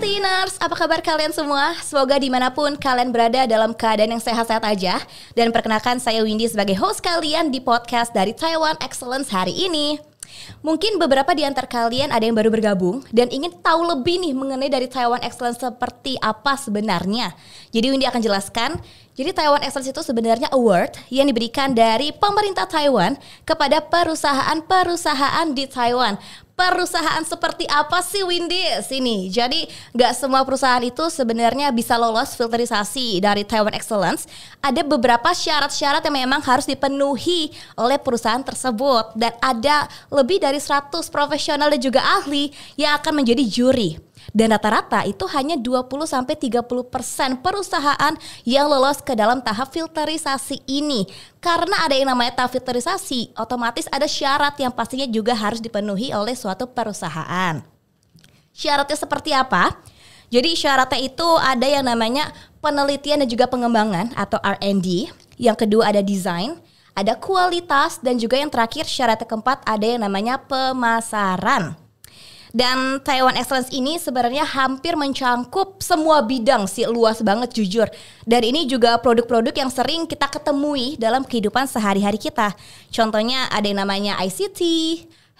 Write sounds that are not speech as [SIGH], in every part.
Tiners, apa kabar kalian semua? Semoga dimanapun kalian berada dalam keadaan yang sehat-sehat aja. Dan perkenalkan saya Windy sebagai host kalian di podcast dari Taiwan Excellence hari ini. Mungkin beberapa di antar kalian ada yang baru bergabung dan ingin tahu lebih nih mengenai dari Taiwan Excellence seperti apa sebenarnya. Jadi Windy akan jelaskan. Jadi Taiwan Excellence itu sebenarnya award yang diberikan dari pemerintah Taiwan kepada perusahaan-perusahaan di Taiwan perusahaan seperti apa sih Windy sini. Jadi nggak semua perusahaan itu sebenarnya bisa lolos filterisasi dari Taiwan Excellence. Ada beberapa syarat-syarat yang memang harus dipenuhi oleh perusahaan tersebut dan ada lebih dari 100 profesional dan juga ahli yang akan menjadi juri dan rata-rata itu hanya 20 sampai persen perusahaan yang lolos ke dalam tahap filterisasi ini. Karena ada yang namanya tahap filterisasi, otomatis ada syarat yang pastinya juga harus dipenuhi oleh suatu perusahaan. Syaratnya seperti apa? Jadi syaratnya itu ada yang namanya penelitian dan juga pengembangan atau R&D. Yang kedua ada desain, ada kualitas dan juga yang terakhir syarat keempat ada yang namanya pemasaran. Dan Taiwan Excellence ini sebenarnya hampir mencangkup semua bidang sih luas banget jujur. Dan ini juga produk-produk yang sering kita ketemui dalam kehidupan sehari-hari kita. Contohnya ada yang namanya ICT,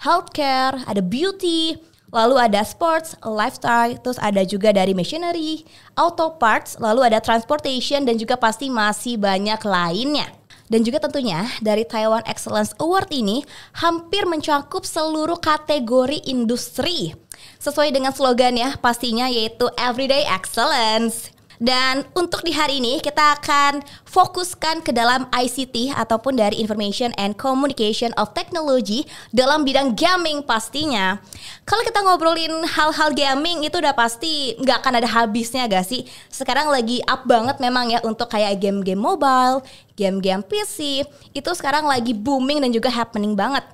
healthcare, ada beauty, lalu ada sports, lifestyle, terus ada juga dari machinery, auto parts, lalu ada transportation dan juga pasti masih banyak lainnya. Dan juga tentunya dari Taiwan Excellence Award ini hampir mencakup seluruh kategori industri. Sesuai dengan slogan ya pastinya yaitu Everyday Excellence. Dan untuk di hari ini kita akan fokuskan ke dalam ICT ataupun dari Information and Communication of Technology dalam bidang gaming pastinya. Kalau kita ngobrolin hal-hal gaming itu udah pasti nggak akan ada habisnya gak sih? Sekarang lagi up banget memang ya untuk kayak game-game mobile, game-game PC itu sekarang lagi booming dan juga happening banget.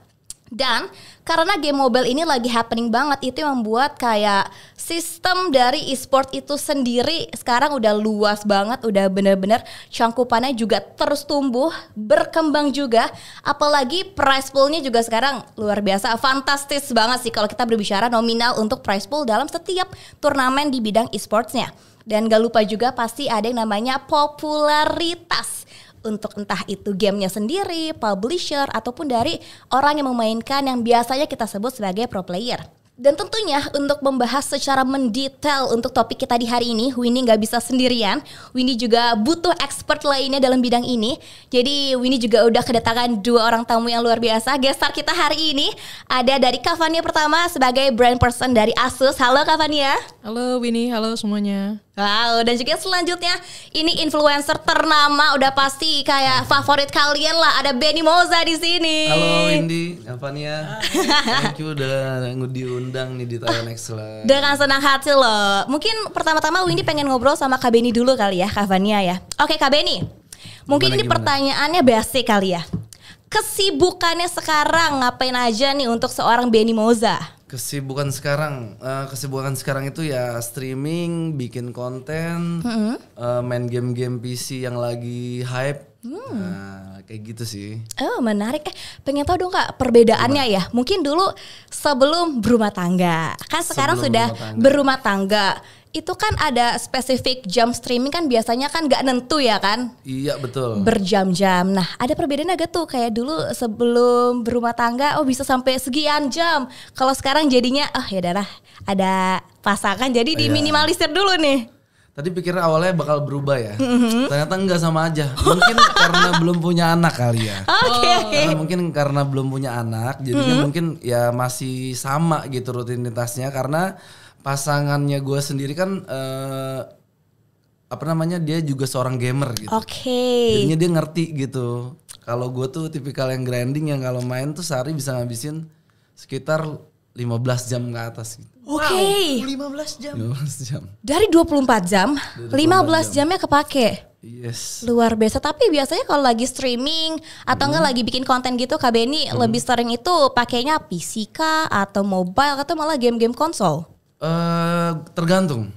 Dan karena game mobile ini lagi happening banget itu yang membuat kayak sistem dari e-sport itu sendiri sekarang udah luas banget, udah bener-bener cangkupannya juga terus tumbuh, berkembang juga. Apalagi prize poolnya juga sekarang luar biasa, fantastis banget sih kalau kita berbicara nominal untuk prize pool dalam setiap turnamen di bidang e-sportsnya. Dan gak lupa juga pasti ada yang namanya popularitas untuk entah itu gamenya sendiri, publisher, ataupun dari orang yang memainkan yang biasanya kita sebut sebagai pro player. Dan tentunya untuk membahas secara mendetail untuk topik kita di hari ini, Winnie nggak bisa sendirian. Winnie juga butuh expert lainnya dalam bidang ini. Jadi Winnie juga udah kedatangan dua orang tamu yang luar biasa. Gestar kita hari ini ada dari Kavania pertama sebagai brand person dari Asus. Halo Kavania. Halo Winnie, halo semuanya. Wow, dan juga selanjutnya ini influencer ternama udah pasti kayak favorit kalian lah. Ada Benny Moza di sini. Halo Windy, Kavania. Thank you udah ngudiun diundang nih di Taiwan ah, Excellence. Dengan senang hati loh. Mungkin pertama-tama Windy pengen ngobrol sama Kak Beni dulu kali ya, Kak Vania ya. Oke Kak Beni, mungkin gimana, ini gimana? pertanyaannya basic kali ya. Kesibukannya sekarang ngapain aja nih untuk seorang Beni Moza? Kesibukan sekarang, uh, kesibukan sekarang itu ya streaming, bikin konten, mm -hmm. uh, main game-game PC yang lagi hype. Mm. Nah, kayak gitu sih. Oh menarik. Eh pengen tahu dong kak perbedaannya Cuma. ya. Mungkin dulu sebelum berumah tangga, kan sekarang sebelum sudah berumah tangga. berumah tangga itu kan ada spesifik jam streaming kan biasanya kan gak nentu ya kan? Iya betul. Berjam-jam. Nah ada perbedaan agak tuh kayak dulu sebelum berumah tangga oh bisa sampai sekian jam. Kalau sekarang jadinya oh, ya darah ada pasangan jadi iya. diminimalisir dulu nih. Tadi pikir awalnya bakal berubah ya. Mm-hmm. Ternyata enggak sama aja. Mungkin karena [LAUGHS] belum punya anak kali ya. Okay, oh. okay. mungkin karena belum punya anak, jadinya mm-hmm. mungkin ya masih sama gitu rutinitasnya karena pasangannya gue sendiri kan uh, apa namanya dia juga seorang gamer gitu. Oke. Okay. Jadinya dia ngerti gitu. Kalau gue tuh tipikal yang grinding yang kalau main tuh sehari bisa ngabisin sekitar 15 jam ke atas gitu. Oke. Okay. Wow, 15 jam. 15 jam. Dari 24 jam, 24 15 jam. jamnya kepake. Yes. Luar biasa. Tapi biasanya kalau lagi streaming atau hmm. enggak lagi bikin konten gitu, Kak Beni hmm. lebih sering itu pakainya PC kah atau mobile atau malah game-game konsol? Eh, uh, tergantung.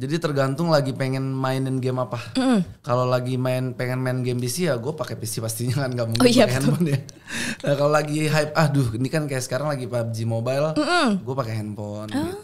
Jadi tergantung lagi pengen mainin game apa. Mm Kalau lagi main pengen main game PC ya gue pakai PC pastinya kan nggak mungkin oh, iya, pakai handphone ya. Nah, kalau lagi hype, aduh ini kan kayak sekarang lagi PUBG Mobile, mm gue pakai handphone. Oh. Gitu.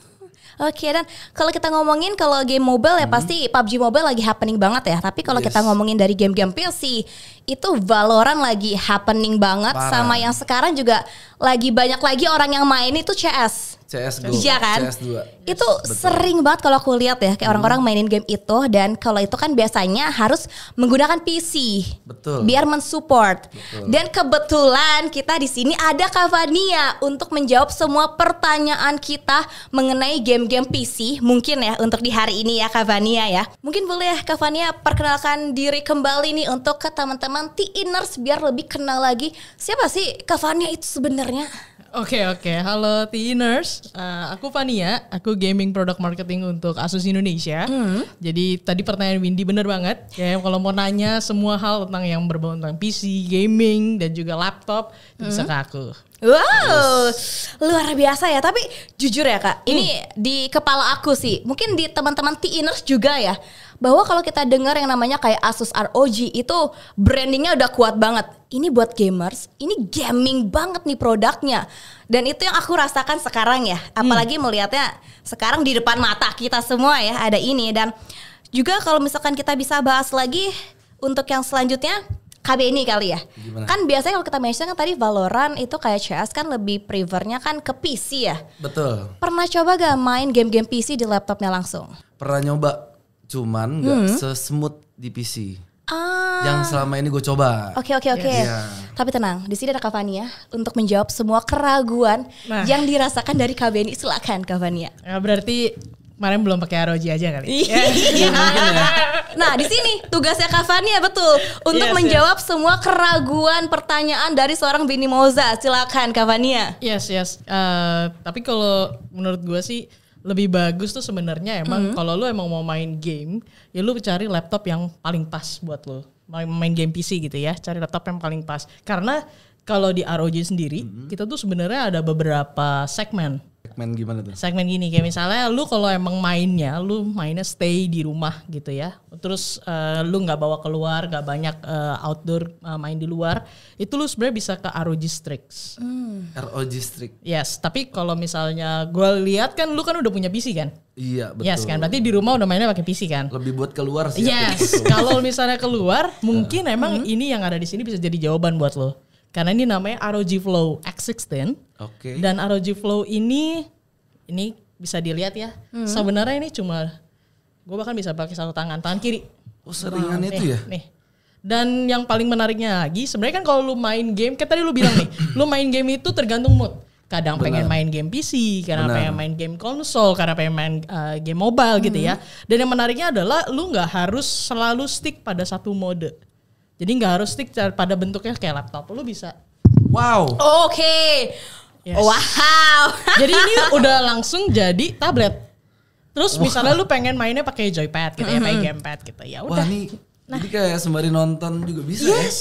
Oke okay, dan kalau kita ngomongin kalau game mobile ya hmm. pasti PUBG Mobile lagi happening banget ya. Tapi kalau yes. kita ngomongin dari game-game PC itu Valorant lagi happening banget Parah. sama yang sekarang juga lagi banyak lagi orang yang main itu CS. CS2. Iya kan? CS2. Itu Betul. sering banget kalau aku lihat ya kayak hmm. orang-orang mainin game itu dan kalau itu kan biasanya harus menggunakan PC. Betul. Biar mensupport. Betul. Dan kebetulan kita di sini ada Kavania untuk menjawab semua pertanyaan kita mengenai game-game PC mungkin ya untuk di hari ini ya Kavania ya. Mungkin boleh ya Kavania perkenalkan diri kembali nih untuk ke teman-teman T-Inners biar lebih kenal lagi siapa sih Kavania itu sebenarnya? Oke okay, oke, okay. halo Tiners, uh, eh, aku Fania, aku gaming product marketing untuk Asus Indonesia. Mm. Jadi tadi pertanyaan Windy bener banget. Ya kalau mau nanya semua hal tentang yang berbau tentang PC, gaming dan juga laptop mm. bisa hmm. ke aku. Wow, luar biasa ya. Tapi jujur ya kak, hmm. ini di kepala aku sih, mungkin di teman-teman Tiners juga ya bahwa kalau kita dengar yang namanya kayak Asus ROG itu brandingnya udah kuat banget. Ini buat gamers, ini gaming banget nih produknya. Dan itu yang aku rasakan sekarang ya, hmm. apalagi hmm. melihatnya sekarang di depan mata kita semua ya ada ini dan juga kalau misalkan kita bisa bahas lagi untuk yang selanjutnya KB ini kali ya. Gimana? Kan biasanya kalau kita mention kan tadi Valorant itu kayak CS kan lebih prefernya kan ke PC ya. Betul. Pernah coba gak main game-game PC di laptopnya langsung? Pernah nyoba cuman nggak hmm. sesmooth di PC. Ah. Yang selama ini gue coba. Oke okay, oke okay, oke. Okay. Iya. Yeah. Tapi tenang, di sini ada Kavania untuk menjawab semua keraguan nah. yang dirasakan dari KBNI. Silakan Kavania. Nah, ya, berarti kemarin belum pakai ROG aja kali. Iya. Ya. [LAUGHS] iya ya. nah, di sini tugasnya Kavania betul untuk yes, iya, menjawab yes. semua keraguan pertanyaan dari seorang Bini Moza. Silakan Kavania. Yes, yes. Uh, tapi kalau menurut gue sih lebih bagus tuh sebenarnya emang mm. kalau lu emang mau main game ya lu cari laptop yang paling pas buat lu main, game PC gitu ya cari laptop yang paling pas karena kalau di ROG sendiri mm -hmm. kita tuh sebenarnya ada beberapa segmen segmen gimana tuh? Segmen gini kayak misalnya lu kalau emang mainnya lu mainnya stay di rumah gitu ya. Terus uh, lu nggak bawa keluar, nggak banyak uh, outdoor uh, main di luar, itu lu sebenarnya bisa ke ROG Strix. Hmm. ROG Strix. Yes, tapi kalau misalnya gue lihat kan lu kan udah punya PC kan? Iya, betul. Yes kan, berarti di rumah udah mainnya pakai PC kan? Lebih buat keluar sih. Ya. Yes, kalau misalnya keluar [LAUGHS] nah. mungkin emang hmm. ini yang ada di sini bisa jadi jawaban buat lo karena ini namanya ROG Flow X16. Oke. Okay. Dan ROG Flow ini ini bisa dilihat ya. Hmm. Sebenarnya ini cuma gue bahkan bisa pakai satu tangan, tangan kiri. Oh, seringan nah, itu ya? nih, ya? Nih. Dan yang paling menariknya lagi, sebenarnya kan kalau lu main game, kayak tadi lu bilang nih, lu main game itu tergantung mood kadang Benar. pengen main game PC, karena Benar. pengen main game konsol, karena pengen main uh, game mobile hmm. gitu ya. Hmm. Dan yang menariknya adalah lu nggak harus selalu stick pada satu mode. Jadi nggak harus stick pada bentuknya kayak laptop. Lu bisa. Wow. Oke. Okay. Yes. Wow. [LAUGHS] jadi ini udah langsung jadi tablet. Terus wow. misalnya lu pengen mainnya pakai joypad gitu main ya, pakai gamepad gitu. Ya udah. Wah, ini nah. jadi kayak sembari nonton juga bisa ya? yes.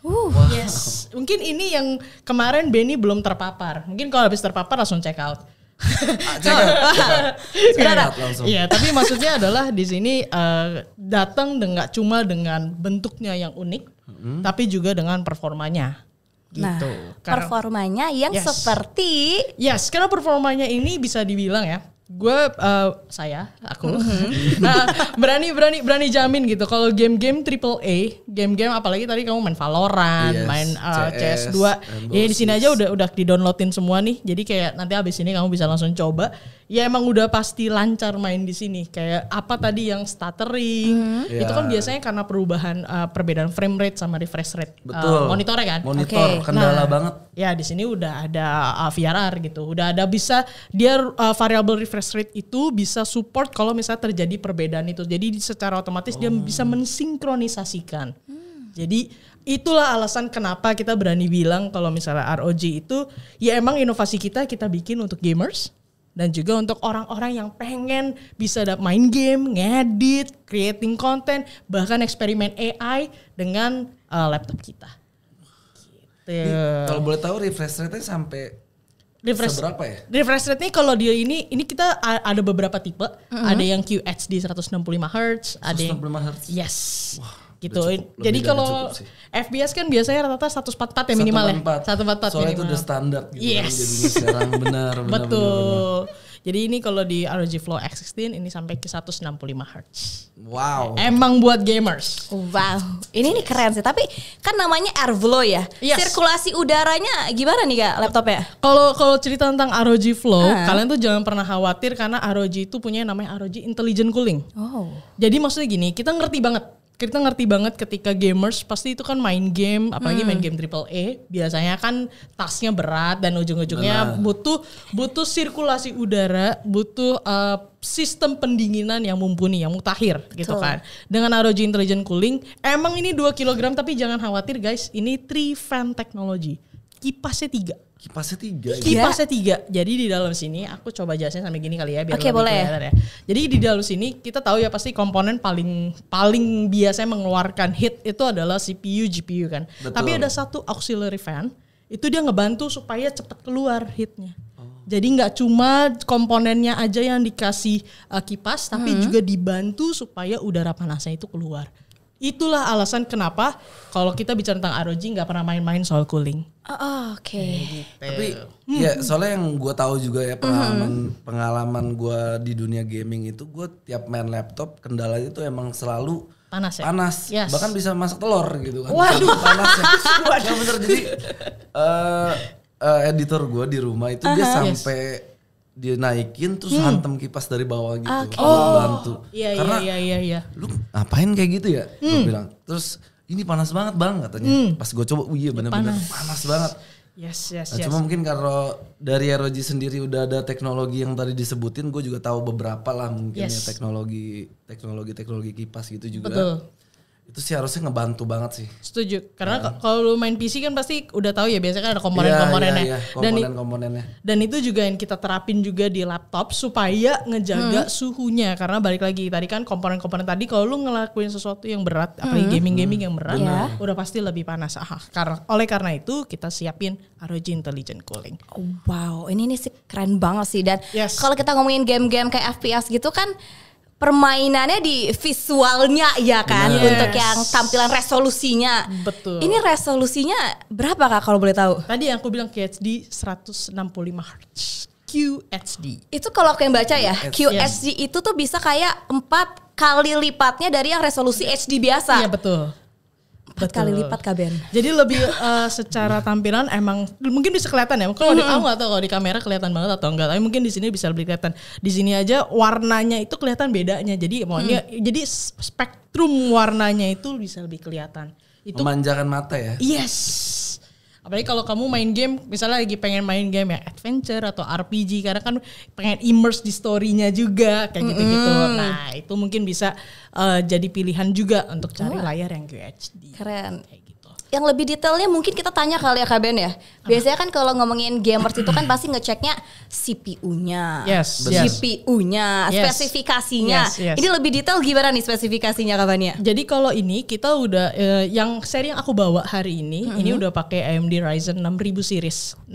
ya. Uh, wow. Yes. Mungkin ini yang kemarin Benny belum terpapar. Mungkin kalau habis terpapar langsung check out. Ah, [LAUGHS] Enggak, Iya, tapi maksudnya adalah di sini uh, datang dengan cuma dengan bentuknya yang unik, hmm. tapi juga dengan performanya. Gitu. Nah, performanya yang yes. seperti Yes, karena performanya ini bisa dibilang ya gue uh, saya aku [LAUGHS] mhm. [LAUGHS] nah, berani berani berani jamin gitu kalau game-game triple A game-game apalagi tadi kamu main Valorant yes, main uh, CS, 2 ya di sini aja udah udah di downloadin semua nih jadi kayak nanti abis ini kamu bisa langsung coba ya emang udah pasti lancar main di sini kayak apa tadi yang stuttering mm-hmm. itu kan ya. biasanya karena perubahan uh, perbedaan frame rate sama refresh rate eh, Betul. Uh, monitor ya kan monitor okay. kendala nah, banget ya di sini udah ada uh, VRR gitu udah ada bisa dia uh, variable refresh Refresh rate itu bisa support kalau misalnya terjadi perbedaan itu. Jadi secara otomatis oh. dia bisa mensinkronisasikan. Hmm. Jadi itulah alasan kenapa kita berani bilang kalau misalnya ROG itu ya emang inovasi kita kita bikin untuk gamers dan juga untuk orang-orang yang pengen bisa main game, ngedit, creating content, bahkan eksperimen AI dengan uh, laptop kita. Gitu. Kalau boleh tahu refresh rate-nya sampai refresh Seberapa ya? Refresh rate nih kalau dia ini ini kita ada beberapa tipe. Mm-hmm. Ada yang QHD 165 Hz, ada yang 165 Hz. Yes. Wah, gitu. Cukup, Jadi kalau FPS kan biasanya rata-rata 144 ya minimal 144. ya. 144 Soalnya itu udah standar gitu kan, yes. kan Jadi sekarang benar benar. Betul. Benar, benar. Jadi ini kalau di ROG Flow X16 ini sampai ke 165 Hz. Wow. Emang buat gamers. Wow. Ini nih keren sih, tapi kan namanya Airflow ya. Yes. Sirkulasi udaranya gimana nih Kak laptopnya? Kalau kalau cerita tentang ROG Flow, uh. kalian tuh jangan pernah khawatir karena ROG itu punya namanya ROG Intelligent Cooling. Oh. Jadi maksudnya gini, kita ngerti banget kita ngerti banget ketika gamers pasti itu kan main game apalagi hmm. main game triple A biasanya kan tasnya berat dan ujung-ujungnya butuh butuh sirkulasi udara butuh uh, sistem pendinginan yang mumpuni yang mutakhir gitu kan dengan ROG Intelligent Cooling emang ini 2 kg tapi jangan khawatir guys ini three fan technology kipasnya tiga Kipasnya tiga. Ya? Kipasnya tiga. Jadi di dalam sini aku coba jelasin sampai gini kali ya biar okay, lebih boleh. ya. Jadi di dalam sini kita tahu ya pasti komponen paling paling biasanya mengeluarkan hit itu adalah CPU, GPU kan. Betul. Tapi ada satu auxiliary fan itu dia ngebantu supaya cepat keluar hitnya. Oh. Jadi nggak cuma komponennya aja yang dikasih uh, kipas, tapi hmm. juga dibantu supaya udara panasnya itu keluar. Itulah alasan kenapa kalau kita bicara tentang ROG nggak pernah main-main soal cooling. Oh, oh Oke. Okay. Gitu. Tapi mm. ya soalnya yang gue tahu juga ya mm-hmm. pengalaman mm. pengalaman gue di dunia gaming itu gue tiap main laptop kendalanya itu emang selalu panas ya? panas yes. bahkan bisa masak telur gitu kan waduh panas ya [LAUGHS] waduh. Ya bener jadi uh, uh, editor gue di rumah itu uh -huh. dia sampai yes dinaikin terus hmm. hantem kipas dari bawah gitu okay. oh. bantu iya, iya, karena iya, iya, iya. lu ngapain kayak gitu ya hmm. gue bilang terus ini panas banget banget katanya hmm. pas gue coba iya bener-bener panas. panas banget Yes, yes, nah, yes. Cuma mungkin karena dari ROG sendiri udah ada teknologi yang tadi disebutin, gue juga tahu beberapa lah mungkin ya yes. ya teknologi, teknologi, teknologi kipas gitu juga. Betul itu sih harusnya ngebantu banget sih. Setuju. Karena ya. kalau lu main PC kan pasti udah tahu ya biasanya kan ada komponen-komponennya. Iya, iya, iya. Komponen dan komponennya. Dan itu juga yang kita terapin juga di laptop supaya ngejaga hmm. suhunya karena balik lagi tadi kan komponen-komponen tadi kalau lu ngelakuin sesuatu yang berat, hmm. apalagi gaming-gaming yang berat, ya. udah pasti lebih panas. Ah, karena oleh karena itu kita siapin ROG Intelligent Cooling. wow, ini nih keren banget sih dan yes. kalau kita ngomongin game-game kayak FPS gitu kan permainannya di visualnya ya kan yes. untuk yang tampilan resolusinya. Betul. Ini resolusinya berapa Kak kalau boleh tahu? Tadi yang aku bilang QHD 165 Hz. QHD. Itu kalau aku yang baca ya, QHD yes. itu tuh bisa kayak empat kali lipatnya dari yang resolusi HD biasa. Iya betul empat kali lipat kaben. Jadi lebih uh, secara tampilan emang mungkin bisa kelihatan ya. Kalau di kamu atau kalau di kamera kelihatan banget atau enggak. Tapi mungkin di sini bisa lebih kelihatan. Di sini aja warnanya itu kelihatan bedanya. Jadi maunya hmm. jadi spektrum warnanya itu bisa lebih kelihatan. Itu memanjakan mata ya. Yes Apalagi kalau kamu main game, misalnya lagi pengen main game ya adventure atau RPG karena kan pengen immerse di story-nya juga kayak gitu-gitu. Mm. Nah, itu mungkin bisa uh, jadi pilihan juga untuk cari oh. layar yang QHD. Keren. Kayak yang lebih detailnya mungkin kita tanya kali ya Kak Ben ya. Biasanya kan kalau ngomongin gamers itu kan pasti ngeceknya CPU-nya, yes, GPU-nya, yes. spesifikasinya. Yes, yes. Ini lebih detail gimana nih spesifikasinya Kak Bania? Jadi kalau ini kita udah eh, yang seri yang aku bawa hari ini, mm -hmm. ini udah pakai AMD Ryzen 6000 series. 6000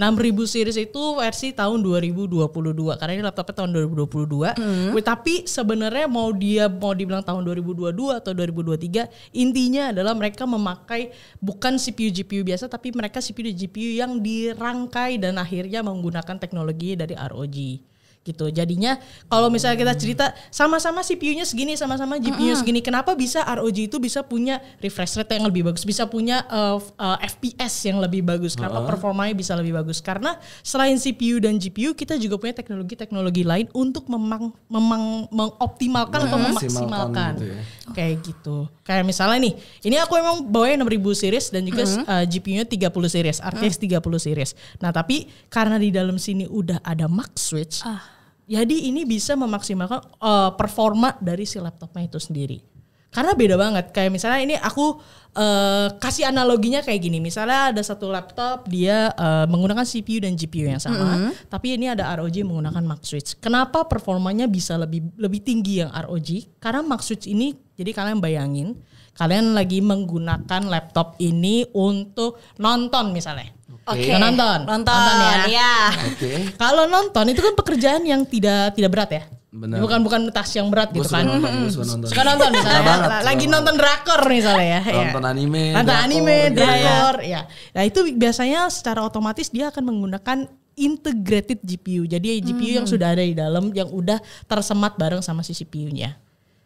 series itu versi tahun 2022 karena ini laptopnya tahun 2022. Mm -hmm. Tapi sebenarnya mau dia mau dibilang tahun 2022 atau 2023, intinya adalah mereka memakai bukan bukan CPU-GPU biasa tapi mereka CPU-GPU yang dirangkai dan akhirnya menggunakan teknologi dari ROG gitu. Jadinya kalau misalnya kita cerita sama-sama CPU-nya segini, sama-sama GPU-nya segini, kenapa bisa ROG itu bisa punya refresh rate yang lebih bagus, bisa punya uh, uh, FPS yang lebih bagus? Kenapa uh performanya bisa lebih bagus? Karena selain CPU dan GPU, kita juga punya teknologi-teknologi lain untuk memang memang mengoptimalkan atau memaksimalkan. Gitu ya. Kayak gitu. Kayak misalnya nih, ini aku emang bawain 6000 series dan juga uh-huh. uh, GPU-nya 30 series, RTX mm. uh-huh. 30 series. Nah, tapi karena di dalam sini udah ada Max switch, ah jadi ini bisa memaksimalkan uh, performa dari si laptopnya itu sendiri. Karena beda banget. Kayak misalnya ini aku uh, kasih analoginya kayak gini. Misalnya ada satu laptop dia uh, menggunakan CPU dan GPU yang sama, mm -hmm. tapi ini ada ROG menggunakan Max Switch. Kenapa performanya bisa lebih lebih tinggi yang ROG? Karena Max Switch ini jadi kalian bayangin kalian lagi menggunakan laptop ini untuk nonton misalnya Oke. Okay. Nonton. Nonton, nonton ya. Iya. Oke. Okay. Kalau nonton itu kan pekerjaan yang tidak tidak berat ya. Benar. Bukan bukan tas yang berat gitu kan. Nonton, gua nonton. Suka nonton misalnya. banget, lagi suka nonton drakor misalnya ya. Nonton iya. anime. Nonton drakor, anime, drakor ya. ya. Nah, itu biasanya secara otomatis dia akan menggunakan integrated GPU. Jadi hmm. GPU yang sudah ada di dalam yang udah tersemat bareng sama si CPU-nya.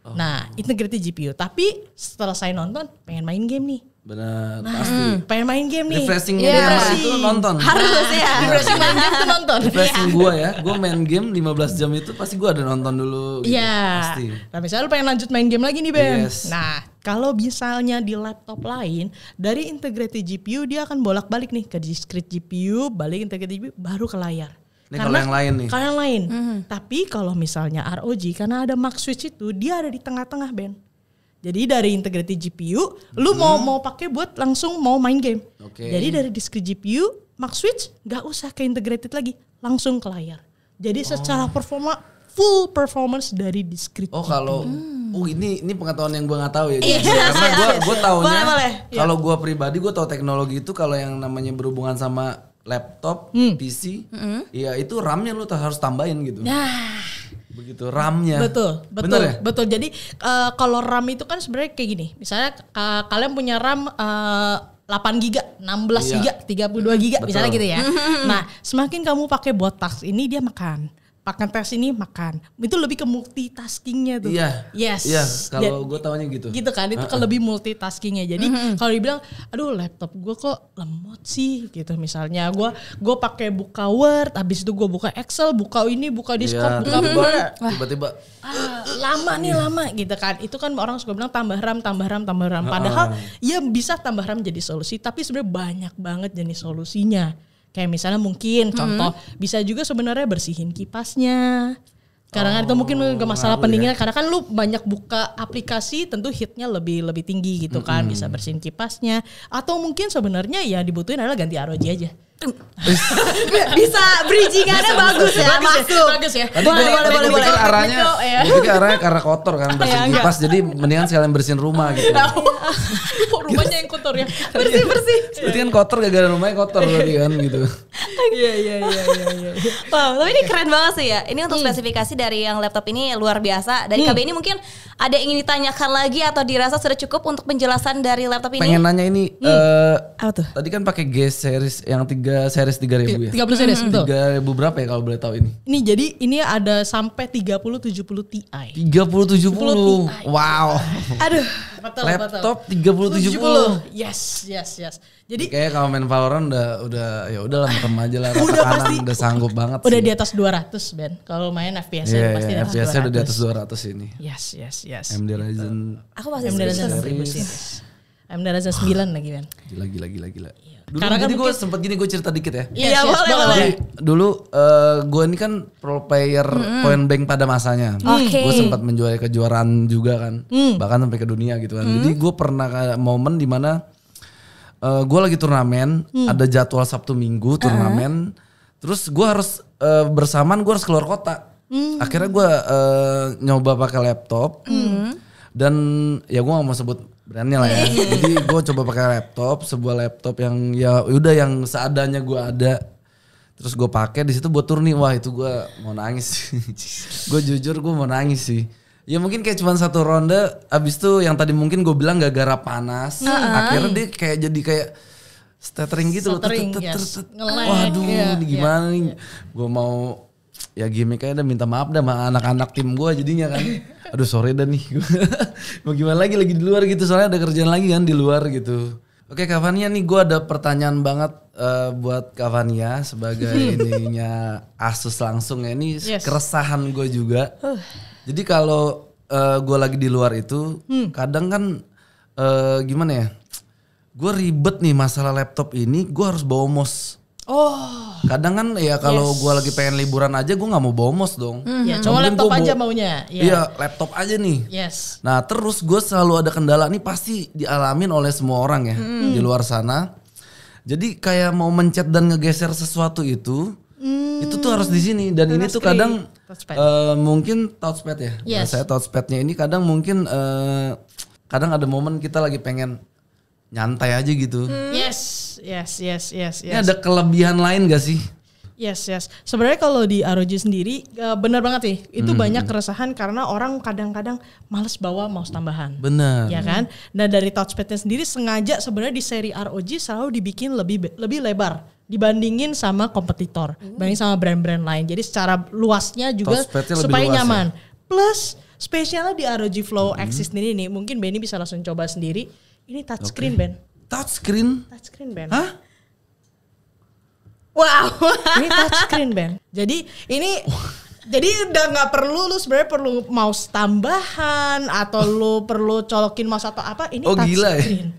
Oh. Nah, integrated GPU. Tapi setelah saya nonton pengen main game nih. Benar, nah, pasti. Hmm, pengen main game nih. Refreshing yeah. game yeah. itu nonton. Harus ya. Iya. Refreshing main game itu nonton. Refreshing gue ya. Gue main game 15 jam itu pasti gue ada nonton dulu. Gitu, iya. Gitu, yeah. Pasti. Nah misalnya lu pengen lanjut main game lagi nih Ben. Yes. Nah kalau misalnya di laptop lain dari integrated GPU dia akan bolak-balik nih ke discrete GPU, balik integrated GPU baru ke layar. Ini kalau yang lain nih. Kalau yang lain. Mm -hmm. Tapi kalau misalnya ROG karena ada Max Switch itu dia ada di tengah-tengah Ben. Jadi dari integrity GPU, hmm. lu mau hmm. mau pakai buat langsung mau main game. Okay. Jadi dari discrete GPU, Mac Switch nggak usah ke integrated lagi, langsung ke layar. Jadi oh. secara performa full performance dari discrete. Oh kalau hmm. oh ini ini pengetahuan yang gue nggak tahu ya. Iya. Ya. Karena gue gue tahunya kalau gue pribadi gue tahu teknologi itu kalau yang namanya berhubungan sama laptop, hmm. PC, -hmm. Ya itu RAM-nya lu harus tambahin gitu. Nah begitu ramnya Betul, betul. ya? Betul. Jadi uh, kalau RAM itu kan sebenarnya kayak gini. Misalnya uh, kalian punya RAM uh, eh, 8 giga, 16 iya. giga, 32 giga Betul. misalnya gitu ya. [LAUGHS] nah, semakin kamu pakai botak ini dia makan makan pers ini makan. Itu lebih ke multitaskingnya tuh. Iya. Yes. Iya. Kalau gue tahunya gitu. Gitu kan itu uh -uh. ke lebih multitaskingnya. Jadi uh -huh. kalau dibilang, aduh laptop gue kok lemot sih gitu misalnya. Gue gue pakai buka Word, habis itu gue buka Excel, buka ini, buka iya, Discord, buka tiba-tiba, tiba ah, lama nih iya. lama gitu kan. Itu kan orang suka bilang tambah ram, tambah ram, tambah ram. Padahal uh -uh. ya bisa tambah ram jadi solusi, tapi sebenarnya banyak banget jenis solusinya. Kayak misalnya mungkin mm-hmm. contoh bisa juga sebenarnya bersihin kipasnya. Karena oh, itu mungkin ke masalah ya. pendinginan ya. karena kan lu banyak buka aplikasi tentu hitnya lebih lebih tinggi gitu kan -hmm. bisa bersihin kipasnya atau mungkin sebenarnya ya dibutuhin adalah ganti ROG aja bisa bridgingannya ya, bagus ya bagus masuk bagus ya boleh boleh boleh boleh arahnya jadi ya. arahnya karena kotor kan bersin kipas iya, jadi mendingan sekalian bersihin rumah gitu [LAUGHS] rumahnya yang kotor ya iya. bersih bersih berarti kan kotor gara-gara rumahnya kotor iya. berarti kan gitu iya iya iya iya wow tapi ini keren banget sih ya ini untuk hmm. spesifikasi dari yang laptop ini luar biasa dari hmm. KB ini mungkin ada yang ingin ditanyakan lagi atau dirasa sudah cukup untuk penjelasan dari laptop ini pengen nanya ini hmm. eh, tadi kan pakai G series yang tiga tiga series tiga ribu ya. Tiga puluh series hmm. betul. Tiga ribu berapa ya kalau boleh tahu ini? Ini jadi ini ada sampai tiga puluh tujuh puluh Ti. Tiga puluh tujuh puluh. Wow. Aduh. Laptop tiga puluh tujuh puluh. Yes yes yes. Jadi kayak kalau main Valorant udah udah ya udah merem aja lah. [LAUGHS] udah pasti udah sanggup banget. Udah di atas dua ratus Ben. Kalau main FPS yeah, iya, iya, pasti di atas FPS udah di atas dua ratus ini. Yes yes yes. MD Legend. Aku pasti MD Legend the Raza 9 lagi kan. Gila gila gila gila. Iya. Dulu Karena kan gue sempet gini gue cerita dikit ya. Iya yes, iya, yes, boleh dulu uh, eh, gue ini kan pro player mm -hmm. point bank pada masanya. Mm. Okay. Gue sempat menjual kejuaraan juga kan. Mm. Bahkan sampai ke dunia gitu kan. Mm. Jadi gue pernah kayak momen dimana uh, eh, gue lagi turnamen. Mm. Ada jadwal Sabtu Minggu uh-huh. turnamen. Uh -huh. Terus gue harus uh, bersamaan gue harus keluar kota. Mm. Akhirnya gue uh, nyoba pakai laptop. Mm. Dan ya gue gak mau sebut brandnya lah ya. Iya. Jadi gue coba pakai laptop, sebuah laptop yang ya udah yang seadanya gue ada. Terus gue pakai di situ buat turni. Wah itu gue mau nangis. [LAUGHS] gue jujur gue mau nangis sih. Ya mungkin kayak cuma satu ronde. Abis itu yang tadi mungkin gue bilang gak gara panas. Akhirnya dia kayak jadi kayak stuttering gitu loh. yes. Waduh, iya, ini gimana iya, nih? Gue mau ya gimmicknya udah minta maaf dah sama anak-anak tim gue jadinya kan aduh sore dah nih [LAUGHS] mau gimana lagi lagi di luar gitu soalnya ada kerjaan lagi kan di luar gitu oke Kavania nih gue ada pertanyaan banget uh, buat Kavania sebagai [LAUGHS] ininya asus langsung ya ini yes. keresahan gue juga jadi kalau uh, eh, gue lagi di luar itu hmm. kadang kan uh, gimana ya gue ribet nih masalah laptop ini gue harus bawa mouse. oh kadang kan ya kalau yes. gue lagi pengen liburan aja gue nggak mau bawa mos dong. Mm -hmm. Ya, cuma laptop aja aja maunya. Iya, ya, laptop aja nih. Yes. Nah, terus gue selalu ada kendala nih pasti dialamin oleh semua orang ya mm. di luar sana. Jadi kayak mau mencet dan ngegeser sesuatu itu, mm. itu tuh harus di sini dan Terus ini tuh kadang Uh, mungkin touchpad ya. Nah, yes. saya touchpadnya ini kadang mungkin uh, kadang ada momen kita lagi pengen nyantai aja gitu. Mm. Yes yes, yes, yes, Ini ada kelebihan lain gak sih? Yes, yes. Sebenarnya kalau di ROG sendiri eh, benar banget sih. Itu hmm. banyak keresahan karena orang kadang-kadang males bawa mouse tambahan. Benar. Ya kan? Nah, dari touchpadnya sendiri sengaja sebenarnya di seri ROG selalu dibikin lebih lebih lebar dibandingin sama kompetitor, hmm. banding sama brand-brand lain. Jadi secara luasnya juga supaya luas ya? nyaman. Ya? Plus spesialnya di ROG Flow hmm. ini sendiri nih, mungkin Benny bisa langsung coba sendiri. Ini touchscreen, okay. Ben. Touchscreen? Touchscreen Ben. Hah? Wow. ini touchscreen Ben. Jadi ini [LAUGHS] jadi udah nggak perlu lu sebenarnya perlu mouse tambahan atau lu perlu colokin mouse atau apa ini oh, gila ya? screen.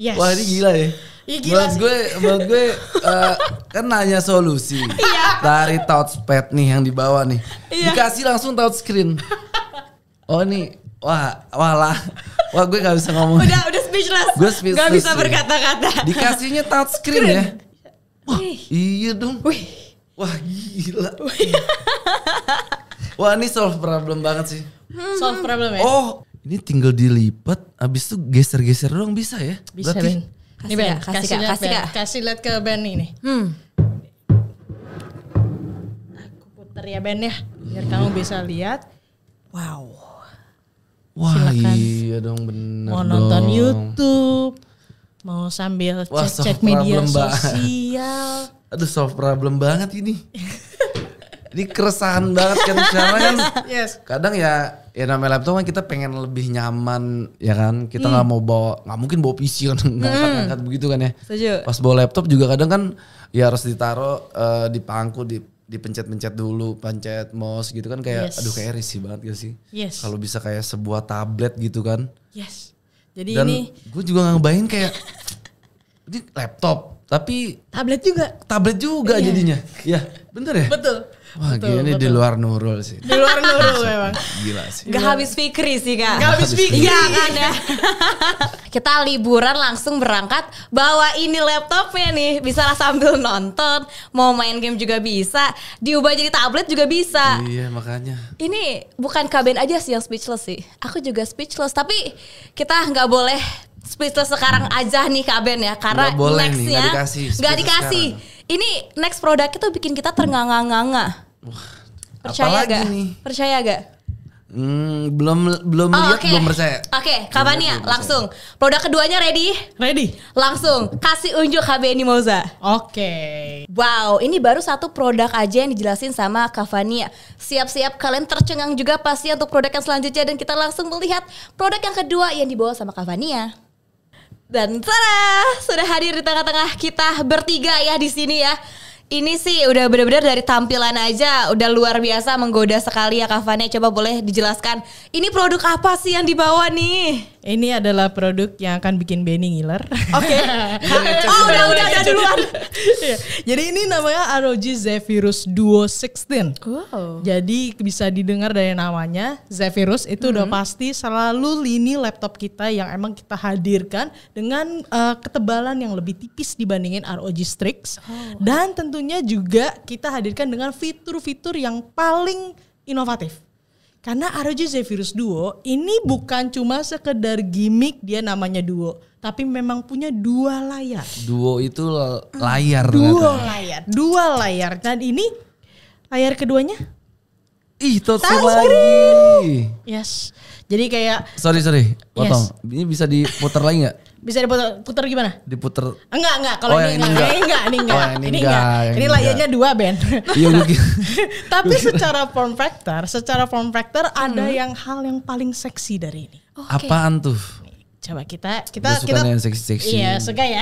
ya? Yes. Wah ini gila ya. Iya gila sih. gue, buat gue uh, [LAUGHS] kan nanya solusi iya. dari touchpad nih yang dibawa nih. Iya. Dikasih langsung touchscreen. Oh nih wah walah wah gue gak bisa ngomong udah udah speechless gue speechless gak bisa berkata-kata dikasihnya touchscreen ya wah iya dong wah gila Wih. [LAUGHS] wah ini solve problem banget sih hmm. solve problem ya oh ini tinggal dilipat abis itu geser-geser doang bisa ya bisa Berarti, ben. ini ben, kasih kasih kasih Kasih lihat ke Ben ini. Hmm. Aku puter ya Ben ya, biar kamu bisa lihat. Wow. Wah Silakan. iya dong bener Mau nonton YouTube, mau sambil cek-cek media sosial. [LAUGHS] Aduh soft problem banget ini. ini keresahan banget kan karena kan yes. kadang ya ya namanya laptop kan kita pengen lebih nyaman ya kan kita hmm. nggak hmm. mau bawa nggak mungkin bawa PC kan [LAUGHS] ngangkat-ngangkat hmm. begitu kan ya Setuju. pas bawa laptop juga kadang kan ya harus ditaruh uh, di pangku di dipencet-pencet dulu, pencet mouse gitu kan kayak yes. aduh kayak risih banget gak sih? Yes. Kalau bisa kayak sebuah tablet gitu kan. Yes. Jadi Dan ini gue juga gak ngebayangin kayak ini laptop tapi tablet juga. Tablet juga iya. jadinya. Ya, bener ya? Betul. Wah betul, gini betul. di luar Nurul sih. Di luar Nurul [LAUGHS] memang. Gila sih. Gak habis pikir sih kak. Gak habis pikir. Iya kan ya. [LAUGHS] Kita liburan langsung berangkat bawa ini laptopnya nih. Bisa lah sambil nonton, mau main game juga bisa, diubah jadi tablet juga bisa. Iya makanya. Ini bukan kabin aja sih yang speechless sih. Aku juga speechless. Tapi kita gak boleh speechless sekarang aja nih Kak Ben ya karena boleh nextnya nih, gak ya. dikasih, gak dikasih. ini next produknya itu bikin kita ternganga-nganga percaya gak? Nih? Percaya gak? Hmm, belum belum oh, lihat okay. belum percaya. Oke, okay, kapan ya? Langsung. Produk keduanya ready? Ready. Langsung kasih unjuk HBNI Moza. Oke. Okay. Wow, ini baru satu produk aja yang dijelasin sama Kavania. Ya. Siap-siap kalian tercengang juga pasti untuk produk yang selanjutnya dan kita langsung melihat produk yang kedua yang dibawa sama Kavania. Ya. Dan tada, sudah hadir di tengah-tengah kita bertiga ya di sini ya. Ini sih udah bener-bener dari tampilan aja udah luar biasa menggoda sekali ya kafannya. Coba boleh dijelaskan ini produk apa sih yang dibawa nih? Ini adalah produk yang akan bikin Benny ngiler. [LAUGHS] Oke. Okay. [LAUGHS] oh, udah udah udah duluan. [LAUGHS] Iya. Jadi ini namanya ROG Zephyrus Duo 16. Wow. Jadi bisa didengar dari namanya Zephyrus itu mm -hmm. udah mm-hmm. pasti selalu lini laptop kita yang emang kita hadirkan dengan uh, ketebalan yang lebih tipis dibandingin ROG Strix oh. dan tentunya juga kita hadirkan dengan fitur-fitur yang paling inovatif. Karena ROG Zephyrus Duo ini bukan cuma sekedar gimmick dia namanya duo, tapi memang punya dua layar. Duo itu hmm. layar. Dua layar, dua layar. Dan ini layar keduanya Ih, touchscreen lagi. Yes. Jadi kayak Sorry, sorry. Potong. Yes. Ini bisa diputar lagi nggak? Bisa diputar putar gimana? Diputar. Enggak, enggak. Kalau oh, ini, ini enggak. enggak, ini enggak. Oh, ini enggak. Oh, ini, layarnya dua Ben Iya, [LAUGHS] Tapi secara form factor, secara form factor hmm. ada yang hal yang paling seksi dari ini. Okay. Apaan tuh? coba kita kita Lu kita yang seksi seksi iya suka ya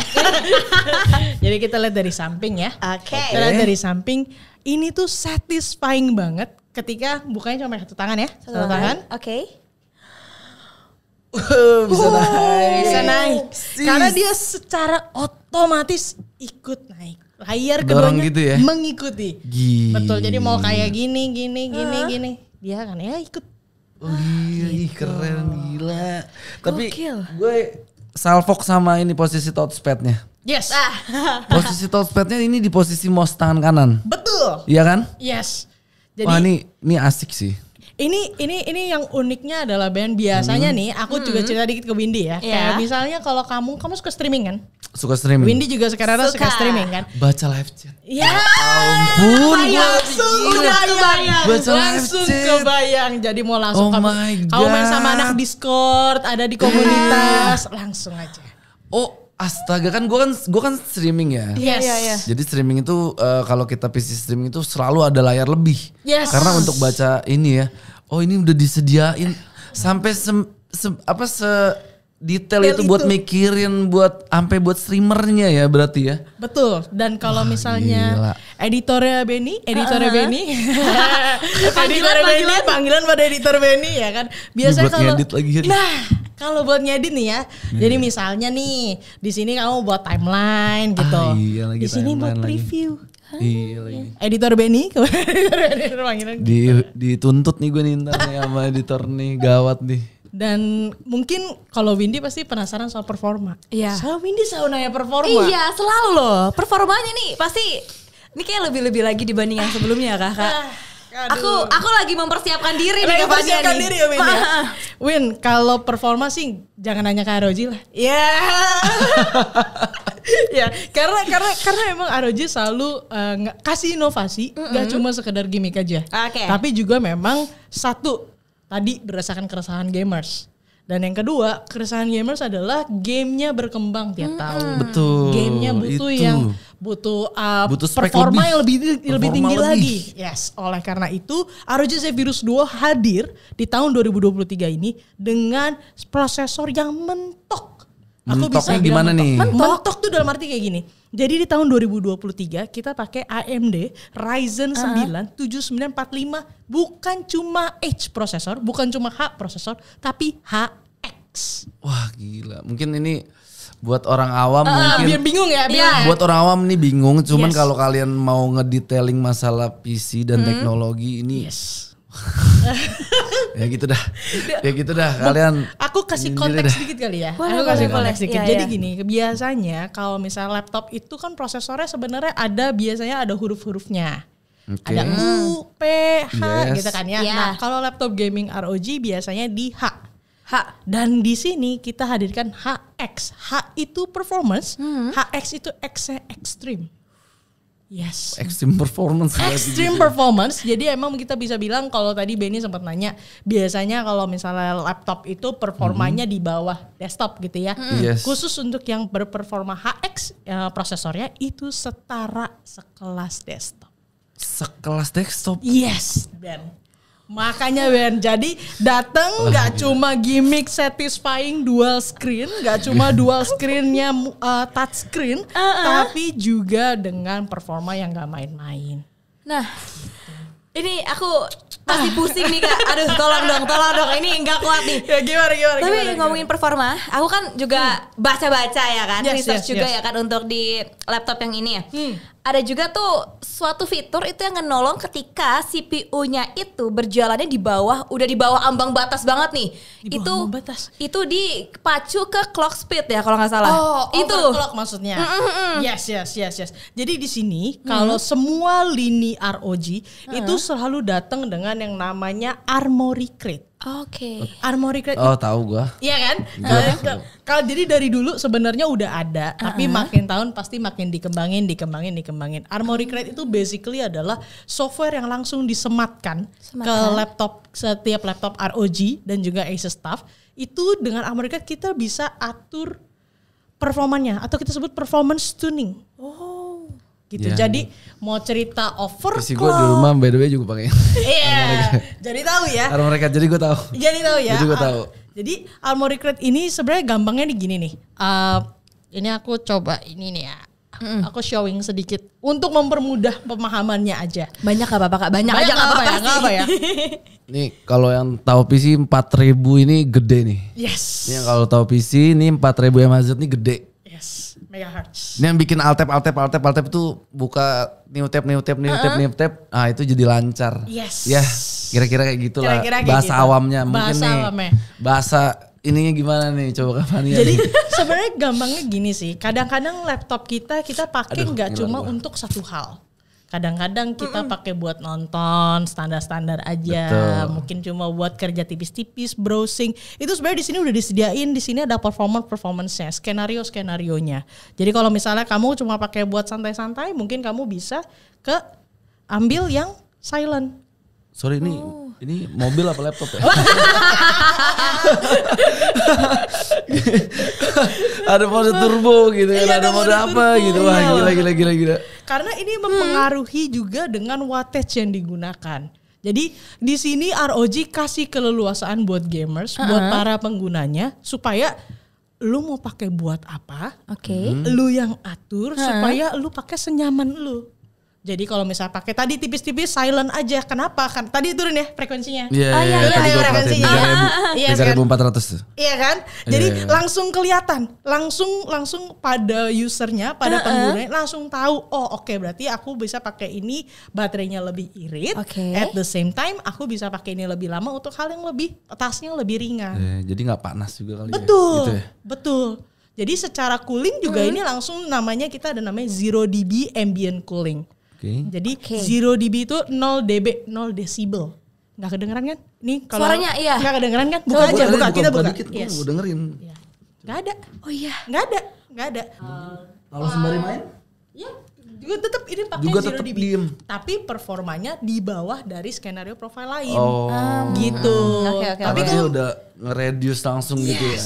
[LAUGHS] jadi kita lihat dari samping ya oke okay. kita lihat dari samping ini tuh satisfying banget ketika bukanya cuma satu tangan ya satu, satu tangan oke okay. [LAUGHS] bisa oh, naik. Bisa naik. Sis. Karena dia secara otomatis ikut naik. Layar keduanya gitu ya? mengikuti. Gini. Betul. Jadi mau kayak gini, gini, gini, uh. gini. Dia kan ya ikut. Oh iya, ah, gitu. keren gila. Tapi gue salfok sama ini posisi touchpadnya. Yes. Ah. [LAUGHS] [LAUGHS] posisi touchpadnya ini di posisi mouse tangan kanan. Betul. Iya kan? Yes. Jadi, Wah ini, ini asik sih ini ini ini yang uniknya adalah band biasanya hmm. nih aku hmm. juga cerita dikit ke Windy ya. Yeah. Kayak misalnya kalau kamu kamu suka streaming kan? Suka streaming. Windy juga sekarang suka, suka streaming kan? Baca live chat. Iya. Ya ampun. Langsung udah kebayang. Baca langsung live chat. kebayang. Jadi mau langsung oh kamu, kamu main sama anak Discord, ada di komunitas, yeah. langsung aja. Oh, Astaga kan gue kan gue kan streaming ya. Yes. Yeah, yeah. Iya. Jadi streaming itu uh, kalau kita PC streaming itu selalu ada layar lebih. Yes. Karena untuk baca ini ya oh ini udah disediain sampai se, se apa se detail itu, itu buat mikirin buat sampai buat streamernya ya berarti ya. Betul. Dan kalau misalnya gila. editornya Benny, editornya uh -huh. Benny. [LAUGHS] Panggilan panggilan panggilan pada editor Benny ya kan. Biasanya kalau lagi. Nah, kalau buat ngedit nih ya. Hmm. Jadi misalnya nih, di sini kamu buat timeline gitu. Ah, iya, di sini buat preview. Lagi Iya Editor Benny [LAUGHS] Di dituntut nih gue nih ntar nih sama editor nih gawat nih. Dan mungkin kalau Windy pasti penasaran soal performa. Iya. Soal Windy nanya performa. Iya selalu loh. Performanya nih pasti ini kayak lebih-lebih lagi dibanding yang sebelumnya kakak. Ah, aduh. Aku aku lagi mempersiapkan diri lagi nih mempersiapkan nih. diri ya Windy. Ya? [LAUGHS] Ah. Win kalau performa sih jangan nanya Kak Roji lah. Iya. Yeah. [LAUGHS] [LAUGHS] ya karena karena karena emang ROG selalu uh, kasih inovasi nggak mm -hmm. cuma sekedar gimmick aja okay. tapi juga memang satu tadi berdasarkan keresahan gamers dan yang kedua keresahan gamers adalah gamenya berkembang tiap mm -hmm. tahun betul gamenya butuh itu. yang butuh, uh, butuh performa lebih, lebih lebih tinggi lebih. lagi yes oleh karena itu ROG Zephyrus 2 hadir di tahun 2023 ini dengan prosesor yang mentok Aku Mentoknya bisa gimana mentok. nih? Mentok. mentok tuh dalam arti kayak gini. Jadi di tahun 2023 kita pakai AMD Ryzen uh-huh. 9 7945 bukan cuma H processor, bukan cuma H prosesor, tapi HX. Wah, gila. Mungkin ini buat orang awam uh, mungkin biar bingung ya biar. Iya, buat orang awam nih bingung cuman yes. kalau kalian mau ngedetailing masalah PC dan hmm. teknologi ini yes [LAUGHS] ya gitu dah. ya gitu dah kalian. Aku kasih konteks sedikit kali ya. Boleh, aku kasih konteks sedikit. Ya, Jadi iya. gini, biasanya kalau misalnya laptop itu kan prosesornya sebenarnya ada biasanya ada huruf-hurufnya. Okay. Ada U, hmm. P, H yes. gitu kan ya. Yeah. Nah, kalau laptop gaming ROG biasanya di H. H dan di sini kita hadirkan X H itu performance, hmm. X itu X extreme. Yes. Extreme performance. Extreme performance. Jadi emang kita bisa bilang kalau tadi Benny sempat nanya, biasanya kalau misalnya laptop itu performanya mm -hmm. di bawah desktop gitu ya. Mm -hmm. Yes. Khusus untuk yang berperforma HX ya, prosesornya itu setara sekelas desktop. Sekelas desktop. Yes, Ben. Makanya Ben, jadi dateng oh, nggak iya. cuma gimmick satisfying dual screen, nggak cuma iya. dual screennya uh, touch screen, uh -uh. tapi juga dengan performa yang nggak main-main. Nah, ini aku pasti pusing nih kak. Aduh, tolong dong, tolong dong. Ini nggak kuat nih. Ya gimana gimana. Tapi gimana, ngomongin gimana. performa, aku kan juga hmm. baca-baca hmm. ya kan, yes, research yes, juga yes. ya kan untuk di laptop yang ini ya. Hmm ada juga tuh suatu fitur itu yang ngenolong ketika CPU-nya itu berjalannya di bawah udah di bawah ambang batas banget nih. Di itu batas. itu dipacu ke clock speed ya kalau nggak salah. Oh, oh itu clock maksudnya. Mm-mm. Yes, yes, yes, yes. Jadi di sini mm. kalau semua lini ROG mm. Mm-hmm. itu selalu datang dengan yang namanya armory crate. Oke. Okay. Armory Crate. Oh, tahu gua. Iya kan? Nah, kalau jadi dari dulu sebenarnya udah ada, uh -huh. tapi makin tahun pasti makin dikembangin, dikembangin, dikembangin. Armory Crate itu basically adalah software yang langsung disematkan Sematkan. ke laptop setiap laptop ROG dan juga Asus staff. Itu dengan Armory Crate kita bisa atur performanya atau kita sebut performance tuning. Oh gitu. Yeah. Jadi mau cerita over Isi gue di rumah by the way juga pakai. Iya. jadi tahu ya. Armor jadi gue tahu. Jadi tahu ya. Jadi gue tahu. Jadi armor recruit ini sebenarnya gampangnya di gini nih. Uh, ini aku coba ini nih ya. Mm. Aku showing sedikit untuk mempermudah pemahamannya aja. Banyak apa-apa kak? Banyak, Banyak aja apa-apa ya? apa [LAUGHS] ya? nih kalau yang tahu PC 4000 ini gede nih. Yes. Ini yang kalau tahu PC ini empat 4000 MHz ini gede megahertz. Ini yang bikin altep altep altep altep itu buka new tab new tab new uh -uh. tab new tab, ah itu jadi lancar. Yes. Ya, yeah, kira-kira kayak gitulah. Kira -kira bahasa gitu. awamnya mungkin bahasa nih. Awamnya. Bahasa ininya gimana nih coba kapan ya? Jadi sebenarnya gampangnya gini sih. Kadang-kadang laptop kita kita pakai nggak cuma untuk satu hal kadang-kadang kita mm -mm. pakai buat nonton standar-standar aja Betul. mungkin cuma buat kerja tipis-tipis browsing itu sebenarnya di sini udah disediain di sini ada performance performancenya skenario skenarionya jadi kalau misalnya kamu cuma pakai buat santai-santai mungkin kamu bisa ke ambil yang silent sorry ini oh ini mobil apa laptop ya? [LAUGHS] ada mode turbo gitu kan, iya, ada mode, apa turbo. gitu. Wah, gila gila gila gila. Karena ini mempengaruhi hmm. juga dengan wattage yang digunakan. Jadi di sini ROG kasih keleluasaan buat gamers, uh -huh. buat para penggunanya supaya lu mau pakai buat apa? Oke. Okay. Lu yang atur uh-huh. supaya lu pakai senyaman lu. Jadi kalau misal pakai tadi tipis-tipis silent aja. Kenapa? Kan tadi turun ya frekuensinya. Iya, yeah, oh, iya, iya, iya, frekuensinya. Iya, ratus tuh. Iya kan? Jadi yeah, yeah. langsung kelihatan, langsung langsung pada usernya, pada uh -uh. penggunanya langsung tahu, oh oke okay, berarti aku bisa pakai ini baterainya lebih irit. Okay. At the same time aku bisa pakai ini lebih lama untuk hal yang lebih tasnya lebih ringan. Yeah, jadi nggak panas juga kali betul, ya. Gitu ya. Betul. Jadi secara cooling juga hmm. ini langsung namanya kita ada namanya 0 dB ambient cooling. Okay. Jadi okay. zero dB itu 0 dB, 0 desibel. Nggak kedengeran kan? Nih kalau suaranya iya. Nggak kedengeran kan? Buka aja, buka, buka kita buka. Dikit, yes. gue dengerin. Iya. Gak ada. Oh iya. Nggak ada. Nggak ada. Uh, sembari main? juga tetap ini pakai juga zero DB. Diem. Tapi performanya di bawah dari skenario profil lain. Oh. Ah. gitu. Okay, okay, Tapi kan udah ngereduce langsung yes, gitu ya.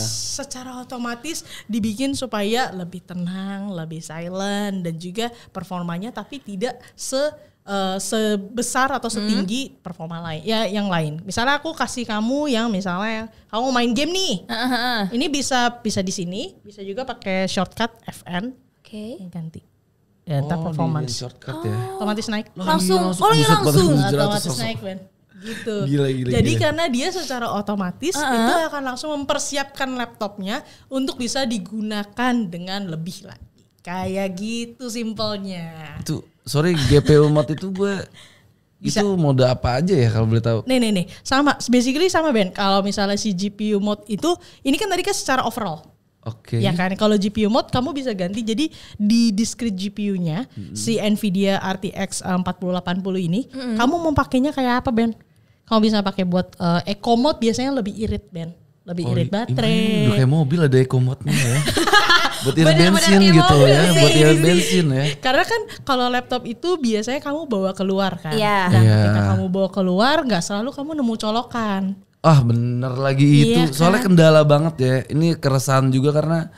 Secara otomatis dibikin supaya lebih tenang, lebih silent dan juga performanya tapi tidak se uh, sebesar atau hmm. setinggi hmm. performa lain ya yang lain. Misalnya aku kasih kamu yang misalnya kamu main game nih. Uh, ah, huh ah, Ini bisa bisa di sini, bisa juga pakai shortcut FN. Oke. Okay. Ganti ya, ntar oh, performance. Shortcut ya. Oh. Otomatis naik. Langsung. Oh, yang langsung. Otomatis naik, Ben. Gitu. [LAUGHS] Gila, gila, Jadi gila. karena dia secara otomatis uh -huh. itu akan langsung mempersiapkan laptopnya untuk bisa digunakan dengan lebih lagi. Kayak gitu simpelnya. Itu sorry GPU mod itu gue bisa. Itu mode apa aja ya kalau boleh tahu? Nih nih nih, sama basically sama Ben. Kalau misalnya si GPU mode itu ini kan tadi kan secara overall. Oke. Okay. Ya kan kalau GPU mod, kamu bisa ganti jadi di discrete GPU-nya mm -hmm. si Nvidia RTX 4080 eh, ini mm -hmm. kamu mau pakainya kayak apa Ben? Kamu bisa pakai buat uh, eco mode biasanya lebih irit Ben. Lebih oh, irit baterai. Udah kayak mobil ada eco mode-nya ya. [LAUGHS] buat irit bensin gitu ya, sih. buat irit bensin ya. Karena kan kalau laptop itu biasanya kamu bawa keluar kan. Yeah. Dan yeah. ketika kamu bawa keluar nggak selalu kamu nemu colokan ah bener lagi iya itu iya, soalnya kendala banget ya ini keresahan juga karena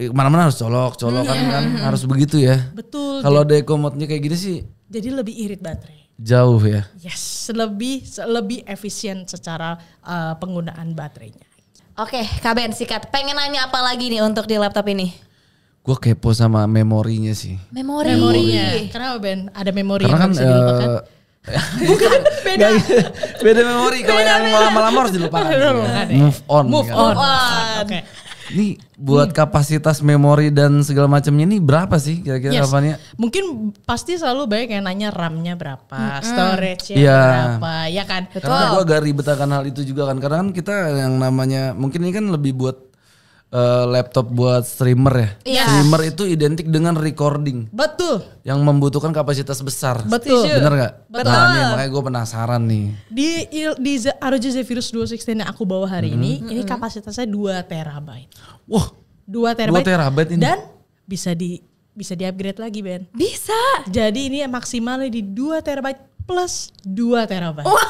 eh, mana mana harus colok colok kan, iya. kan harus begitu ya betul kalau ada komotnya kayak gini sih jadi lebih irit baterai jauh ya yes lebih lebih efisien secara uh, penggunaan baterainya oke okay, Ben sikat pengen nanya apa lagi nih untuk di laptop ini gue kepo sama memorinya sih memori memorinya kenapa ben ada memori karena yang kan, bisa uh, [LAUGHS] Bukan, beda. beda memori. Kalau yang lama-lama harus dilupakan. Iya. Move on. Move on. Oke. Ini buat hmm. kapasitas memori dan segala macamnya ini berapa sih kira-kira yes. Apanya? Mungkin pasti selalu banyak yang nanya RAM-nya berapa, hmm. storage-nya yeah. berapa, ya kan? Betul. Karena gue agak ribet akan hal itu juga kan. Karena kan kita yang namanya mungkin ini kan lebih buat Eh, laptop buat streamer ya. Yes. Iya. Streamer itu identik dengan recording. Betul. Yang membutuhkan kapasitas besar. Betul. Bener gak? Betul. Nah, nih, makanya gue penasaran nih. Di di ROG Zephyrus 216 yang aku bawa hari hmm. ini, hmm. ini mm-hmm. kapasitasnya 2 terabyte. Wah. 2 terabyte. 2 terabyte ini. Dan bisa di bisa di-upgrade lagi, Ben. Bisa. Jadi ini maksimalnya di 2 terabyte plus 2 terabyte. [LAUGHS]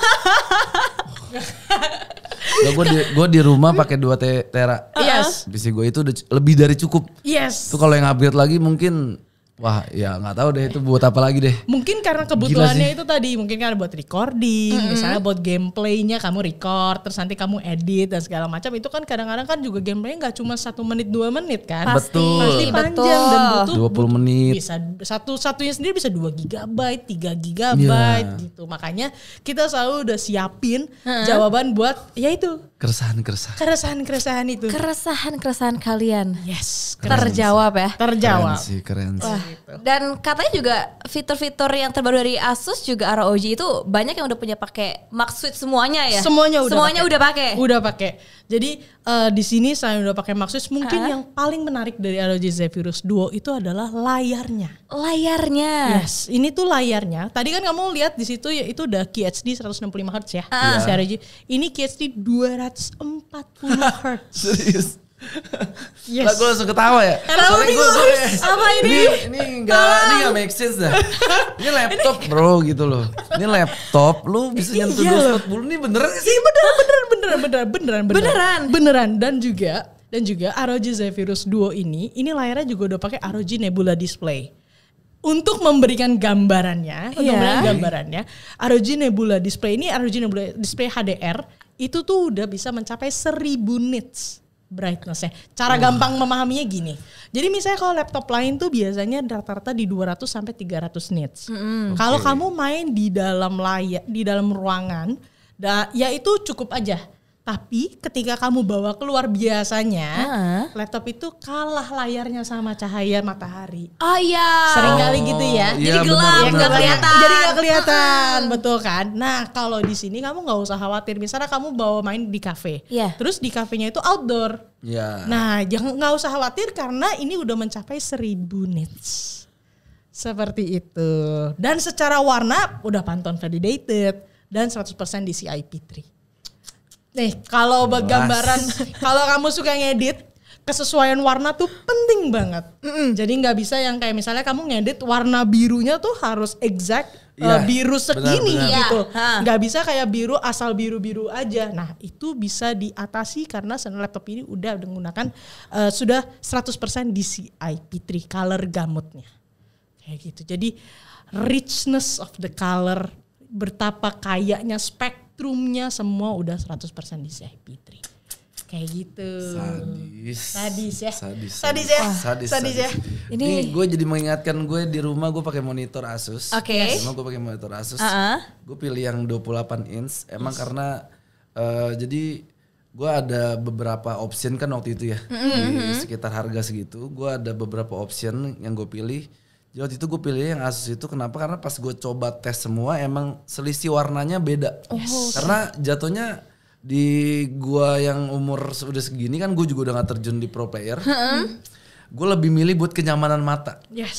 gue di, gua di rumah pakai dua te tera. Iya. Yes. PC gue itu udah lebih dari cukup. Yes. Tuh kalau yang upgrade lagi mungkin Wah, ya nggak tahu deh itu buat apa lagi deh. Mungkin karena kebutuhannya itu tadi, mungkin kan buat recording, mm -hmm. misalnya buat gameplaynya kamu record, terus nanti kamu edit dan segala macam. Itu kan kadang-kadang kan juga gameplaynya nggak cuma satu menit dua menit kan? Pasti, Betul. Pasti panjang Betul. dan butuh 20 menit. Bisa satu satunya sendiri bisa 2 gigabyte, 3 gigabyte yeah. gitu. Makanya kita selalu udah siapin hmm. jawaban buat ya itu. Keresahan-keresahan. Keresahan-keresahan itu. Keresahan-keresahan kalian. Yes. Keresahan. Terjawab ya. Terjawab. Keren sih, keren sih. Wah. Gitu. Dan katanya juga fitur-fitur yang terbaru dari Asus juga ROG itu banyak yang udah punya pakai Max Suite semuanya ya. Semuanya udah. Semuanya pake. udah pakai. Udah pakai. Jadi uh, di sini saya udah pakai Max Suite. Mungkin yang paling menarik dari ROG Zephyrus Duo itu adalah layarnya. Layarnya. Yes, ini tuh layarnya. Tadi kan kamu lihat di situ ya itu udah QHD 165 Hz ya. Uh-huh. Si ROG. Ini QHD 240 Hz. Serius. Yes. Lah gue langsung ketawa ya. Karena gue, gue apa ini? Ini ini enggak ini enggak make sense dah. [LAUGHS] ini laptop bro gitu loh. Ini laptop lu bisa iya. nyentuh ratus 240 ini beneran sih? Iya, beneran beneran beneran beneran beneran beneran beneran dan juga dan juga ROG Zephyrus Duo ini ini layarnya juga udah pakai ROG Nebula display. Untuk memberikan gambarannya, yeah. memberikan gambarannya, ROG Nebula display ini ROG Nebula display HDR itu tuh udah bisa mencapai seribu nits brightnessnya. Cara gampang memahaminya gini. Jadi misalnya kalau laptop lain tuh biasanya rata-rata di 200 sampai 300 nits. Mm -hmm. Kalau kamu main di dalam layar di dalam ruangan, da, ya itu cukup aja. Tapi ketika kamu bawa keluar biasanya uh-huh. laptop itu kalah layarnya sama cahaya matahari. Oh iya. Sering kali oh, gitu ya. Oh, Jadi iya, gelap, ya, kelihatan. Jadi nggak kelihatan, betul kan? Nah kalau di sini kamu nggak usah khawatir. Misalnya kamu bawa main di kafe, yeah. terus di kafenya itu outdoor. Yeah. Nah jangan nggak usah khawatir karena ini udah mencapai 1000 nits. Seperti itu. Dan secara warna udah Pantone validated dan 100% DCI-P3. Nih, kalau buat gambaran, [LAUGHS] kalau kamu suka ngedit, kesesuaian warna tuh penting banget. Mm-mm. Jadi nggak bisa yang kayak misalnya kamu ngedit warna birunya tuh harus exact yeah, iya, uh, biru segini benar, benar. gitu. Iya, nggak bisa kayak biru asal biru-biru aja. Nah, itu bisa diatasi karena laptop ini udah menggunakan uh, sudah 100% DCI P3 color gamutnya. Kayak gitu. Jadi richness of the color bertapa kayaknya spek spektrumnya semua udah 100% di Syekh tree kayak gitu. Sadis. Sadis ya. Sadis. Sadis, sadis ya. Sadis, sadis, sadis ya. Ini, ini gue jadi mengingatkan gue di rumah gue pakai monitor Asus. Oke. Okay. Di rumah gue pakai monitor Asus. Uh -huh. Gue pilih yang 28 inch. Emang yes. karena uh, jadi gue ada beberapa option kan waktu itu ya mm -hmm. di mm-hmm. sekitar harga segitu. Gue ada beberapa option yang gue pilih Ya, waktu itu gue pilih yang Asus itu kenapa karena pas gue coba tes semua emang selisih warnanya beda oh, yes. karena jatuhnya di gua yang umur udah segini kan gue juga udah gak terjun di pro player hmm. gue lebih milih buat kenyamanan mata yes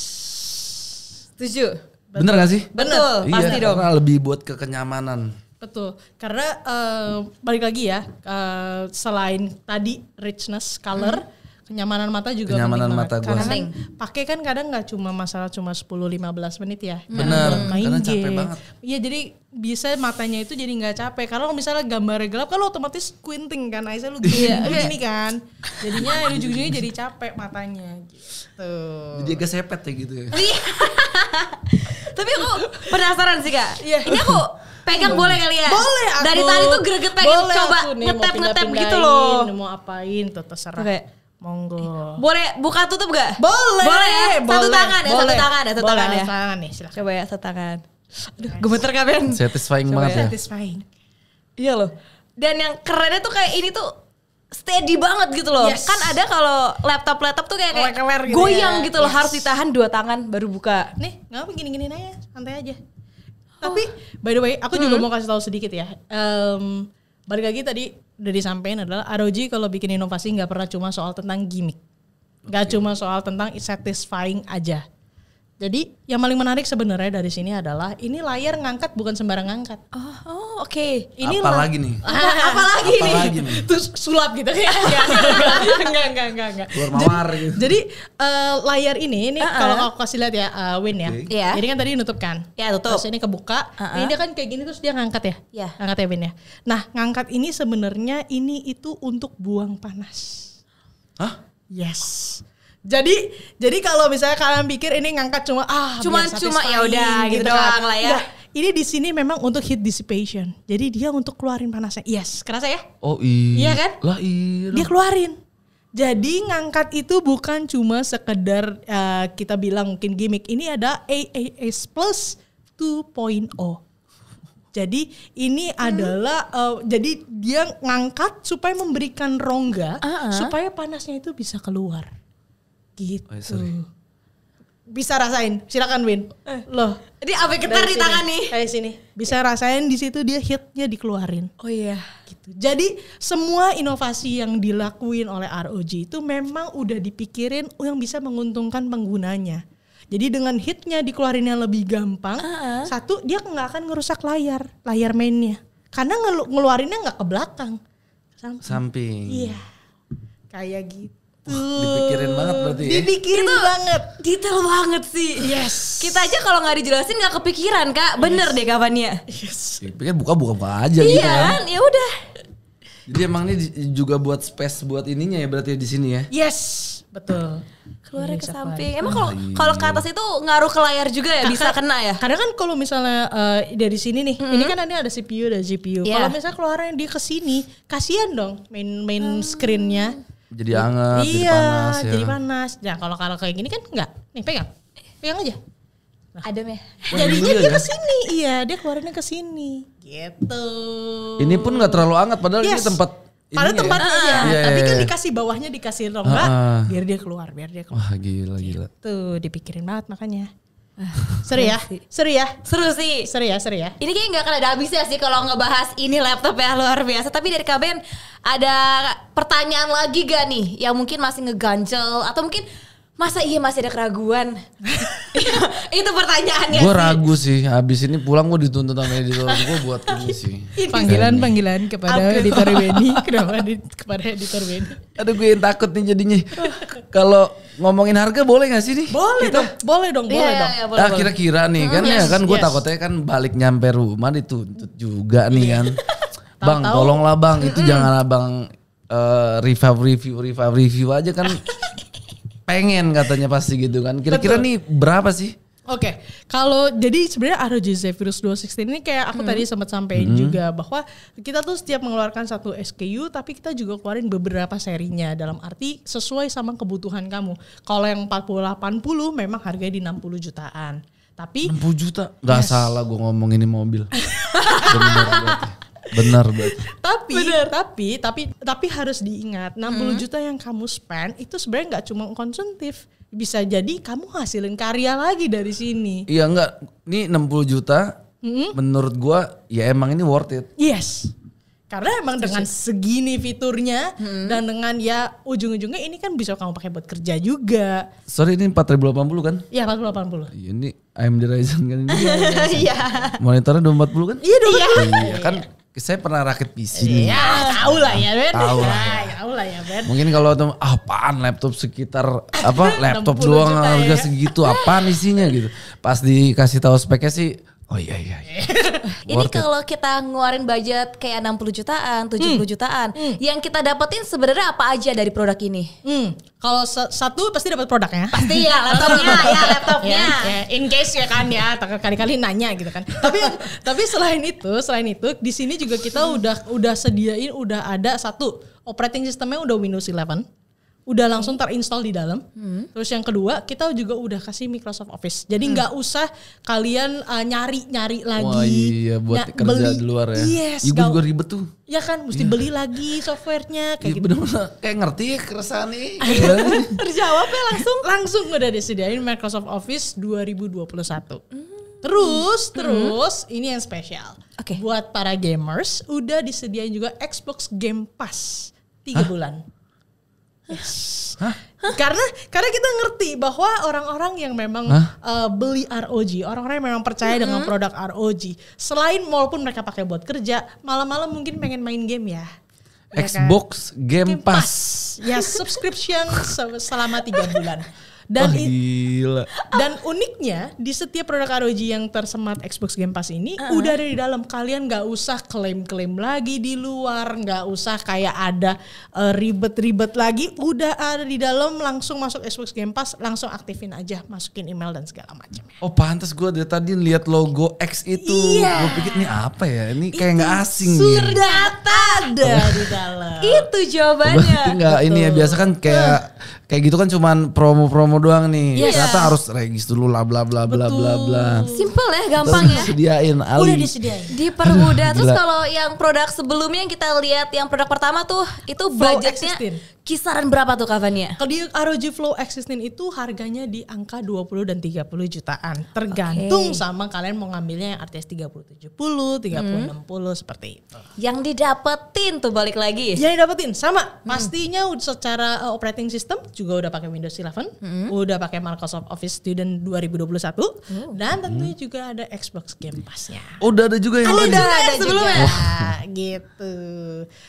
setuju bener gak sih Pasti iya, pasti dong karena lebih buat kekenyamanan. Betul, karena uh, balik lagi ya, uh, selain tadi richness, color, hmm kenyamanan mata juga kenyamanan penting mata gue karena kan pakai kan kadang nggak cuma masalah cuma 10-15 menit ya hmm. benar main karena capek banget ya jadi bisa matanya itu jadi nggak capek kalau misalnya gambar gelap kan lo otomatis squinting kan Aisyah lu gini, iya. gini kan jadinya ujung-ujungnya jadi capek matanya gitu jadi agak sepet ya gitu ya iya. tapi aku penasaran sih kak ya. ini aku pegang boleh kali ya? Boleh aku. Dari tadi tuh greget pengen boleh coba ngetep ngetep gitu loh. Mau apain tuh terserah. Okay. Monggo. Iya. Boleh buka tutup gak? Boleh. Boleh ya? Satu boleh. tangan ya, boleh. satu tangan ya, satu boleh. tangan ya. Satu tangan nih, silakan. Coba ya satu tangan. Aduh, gemeter kan Satisfying Coba ya, banget ya. Satisfying. Iya loh. Dan yang kerennya tuh kayak ini tuh steady banget gitu loh. Yes. Kan ada kalau laptop-laptop tuh kayak, kayak Leker gitu goyang ya. gitu loh, yes. harus ditahan dua tangan baru buka. Nih, gak gini-gini aja, santai aja. Oh. Tapi by the way, aku hmm. juga mau kasih tahu sedikit ya. Um, balik lagi tadi udah disampaikan adalah ROG kalau bikin inovasi nggak pernah cuma soal tentang gimmick. Nggak okay. cuma soal tentang satisfying aja. Jadi yang paling menarik sebenarnya dari sini adalah ini layar ngangkat bukan sembarang ngangkat. Oh, oh oke. Okay. Ini apalagi nih? [LAUGHS] Apa apalagi, apalagi nih? Apalagi nih? Terus sulap gitu ya? [LAUGHS] enggak, enggak, enggak, enggak. jadi, gitu. Jadi uh, layar ini, ini uh -uh. kalau aku kasih lihat ya, uh, Win ya. Okay. Iya. Yeah. Jadi kan tadi nutup kan? Ya yeah, tutup. Terus ini kebuka. Uh -uh. Ini dia kan kayak gini terus dia ngangkat ya? Iya. Yeah. Ngangkat ya Win ya. Nah ngangkat ini sebenarnya ini itu untuk buang panas. Hah? Yes. Jadi jadi kalau misalnya kalian pikir ini ngangkat cuma ah cuma cuma ya udah gitu, gitu doang kan. lah ya. Ini di sini memang untuk heat dissipation. Jadi dia untuk keluarin panasnya. Yes, kerasa ya? Oh iya. Iya kan? Lah iya. Dia keluarin. Jadi ngangkat itu bukan cuma sekedar uh, kita bilang mungkin gimmick. Ini ada AAS Plus 2.0. Jadi ini hmm. adalah uh, jadi dia ngangkat supaya memberikan rongga uh -uh. supaya panasnya itu bisa keluar. Gitu. Oh, iya, sorry. Bisa rasain. Silakan Win. Eh. Loh, jadi apa ketar di tangan nih? Dari sini. Bisa rasain di situ dia hitnya dikeluarin. Oh iya. Gitu. Jadi semua inovasi yang dilakuin oleh ROG itu memang udah dipikirin yang bisa menguntungkan penggunanya. Jadi dengan hitnya dikeluarin yang lebih gampang. Uh -huh. Satu dia nggak akan ngerusak layar, layar mainnya. Karena ngelu ngeluarinnya nggak ke belakang. Samping. Samping. Iya. Kayak gitu. Gitu. dipikirin banget berarti ya. Dipikirin itu banget. Detail banget sih. Yes. Kita aja kalau nggak dijelasin nggak kepikiran kak. Bener yes. deh kapannya. Yes. Pikir buka-buka aja gitu iya, gitu kan. Iya ya udah. Jadi emang ini juga buat space buat ininya ya berarti ya di sini ya. Yes. Betul. Keluar iya, ke samping. Emang kalau iya. kalau ke atas itu ngaruh ke layar juga ya bisa kena ya. Karena kan kalau misalnya uh, dari sini nih, mm -hmm. ini kan ada ada CPU dan GPU. Yeah. Kalau misalnya keluarnya dia ke sini, kasihan dong main main ah. screennya jadi hangat, iya, jadi panas. Iya, jadi panas. Nah kalau kalau kayak gini kan enggak. Nih pegang, pegang aja. Nah. Adem ya. Oh, Jadinya dia ke ya? kesini, iya dia keluarnya kesini. Gitu. Ini pun nggak terlalu hangat, padahal yes. ini tempat ini tempatnya ya. aja. Yeah. Tapi iya, kan iya. dikasih bawahnya dikasih rongga, uh, biar dia keluar, biar dia keluar. Wah gila gila. Tuh gitu, dipikirin banget makanya. Seru ya? Iya seru ya? Seru sih. Seru ya, seru ya. Ini kayaknya nggak akan ada habisnya sih kalau ngebahas ini laptop ya luar biasa. Tapi dari KBN ada pertanyaan lagi gak nih yang mungkin masih ngeganjel atau mungkin masa iya masih ada keraguan? [LAUGHS] itu pertanyaannya. Gue ragu sih, habis ini pulang gue dituntut sama editor gue buat ini iya. sih. Iya. Panggilan panggilan kepada editor [LAUGHS] Weni, kenapa di, kepada editor Weni? Aduh gue yang takut nih jadinya. Kalau ngomongin harga boleh gak sih nih? Boleh Kita? dong, boleh dong, iya, boleh yeah, dong. Yeah, kira-kira nih kan ya, yes, ya kan gue yes. takutnya kan balik nyampe rumah dituntut juga nih kan. [LAUGHS] bang, tolonglah bang, itu mm jangan abang uh, review review review review aja kan pengen katanya pasti gitu kan. Kira-kira nih berapa sih? Oke, okay. kalau jadi sebenarnya ROG Zephyrus 216 ini kayak aku hmm. tadi sempat sampaikan hmm. juga bahwa kita tuh setiap mengeluarkan satu SKU tapi kita juga keluarin beberapa serinya dalam arti sesuai sama kebutuhan kamu. Kalau yang delapan puluh memang harganya di 60 jutaan. Tapi 60 juta? Gak yes. salah gue ngomong ini mobil. [LAUGHS] Benar. tapi Bener. tapi tapi tapi harus diingat 60 hmm. juta yang kamu spend itu sebenarnya nggak cuma konsumtif bisa jadi kamu hasilin karya lagi dari sini. Iya enggak. Ini 60 juta hmm. menurut gua ya emang ini worth it. Yes. Karena emang dengan segini fiturnya hmm. dan dengan ya ujung-ujungnya ini kan bisa kamu pakai buat kerja juga. Sorry ini 4080 kan? Iya 4080. Iya ini AMD Ryzen kan ini. [LAUGHS] Iya. Monitornya 240 kan? Iya 240. Iya kan iya saya pernah rakit PC nih. Ya, iya, tahu lah ya, Ben. Tahu lah. Ya. Tahu lah ya, Ben. Mungkin kalau ada ah, apaan laptop sekitar apa [LAUGHS] laptop doang harga ya. segitu apaan isinya gitu. Pas dikasih tahu speknya sih Oh iya iya. iya. [LAUGHS] Ini kalau kita ngeluarin budget kayak 60 jutaan, 70 hmm. jutaan, hmm. yang kita dapetin sebenarnya apa aja dari produk ini? Hmm. Kalau satu pasti dapat produknya. Pasti ya, [LAUGHS] laptopnya ya, laptopnya. Ya, ya, in case ya kan ya, kali-kali nanya gitu kan. tapi tapi selain itu, selain itu di sini juga kita udah udah sediain udah ada satu operating sistemnya udah Windows 11 udah langsung terinstall di dalam. Hmm. Terus yang kedua, kita juga udah kasih Microsoft Office. Jadi hmm. nggak hmm. usah kalian eh, nyari-nyari uh, lagi. Wah, iya buat kerja beli. di luar ya. Yes, Ibu juga ribet tuh. Ya kan, mesti ya. beli lagi softwarenya iya, kayak ya, gitu. Bener -bener. Kayak ngerti ya keresahan nih. [LAUGHS] Terjawabnya langsung langsung udah disediain Microsoft Office 2021. Hmm. Terus, hmm. terus ini yang spesial. Okay. Buat para gamers udah disediain juga Xbox Game Pass tiga bulan. Hah? Karena karena kita ngerti bahwa orang-orang yang memang uh, beli ROG, orang-orang yang memang percaya mm -hmm. dengan produk ROG, selain walaupun mereka pakai buat kerja, malam-malam mungkin pengen main game ya. Iya kan? Xbox ya kan? Game, Game Pass. Ya, subscription selama tiga bulan. Dan oh, gila. dan uniknya di setiap produk ROG yang tersemat Xbox Game Pass ini uh -huh. udah ada di dalam. Kalian nggak usah klaim-klaim lagi di luar, nggak usah kayak ada eh, ribet-ribet uh, lagi, udah ada di dalam langsung masuk Xbox Game Pass, langsung aktifin aja, masukin email dan segala macam. Oh, pantas gue dari tadi lihat logo X itu. yeah. Gue pikir ini apa ya? Ini kayak nggak asing. Surga gitu ada di dalam. Itu jawabannya. [LAUGHS] Enggak, ini ya biasa kan kayak kayak gitu kan cuman promo-promo doang nih. Yeah. Ternyata harus regis dulu bla bla bla bla bla bla. Simple ya, gampang terus ya. Disediain Ali. Udah disediain. Dipermudah. [LAUGHS] Terus kalau yang produk sebelumnya yang kita lihat yang produk pertama tuh itu budgetnya kisaran berapa tuh kavannya? Kalau di ROG Flow x itu harganya di angka 20 dan 30 jutaan. Tergantung okay. sama kalian mau ngambilnya yang RTS 30 70, 30 hmm. 60 seperti itu. Yang didapat didapetin tuh balik lagi. Ya dapetin sama. Hmm. Pastinya secara uh, operating system juga udah pakai Windows 11, hmm. udah pakai Microsoft Office Student 2021 oh. dan tentunya hmm. juga ada Xbox Game Pass-nya. Oh, udah ada juga yang Udah ada, sebelumnya. Juga. gitu.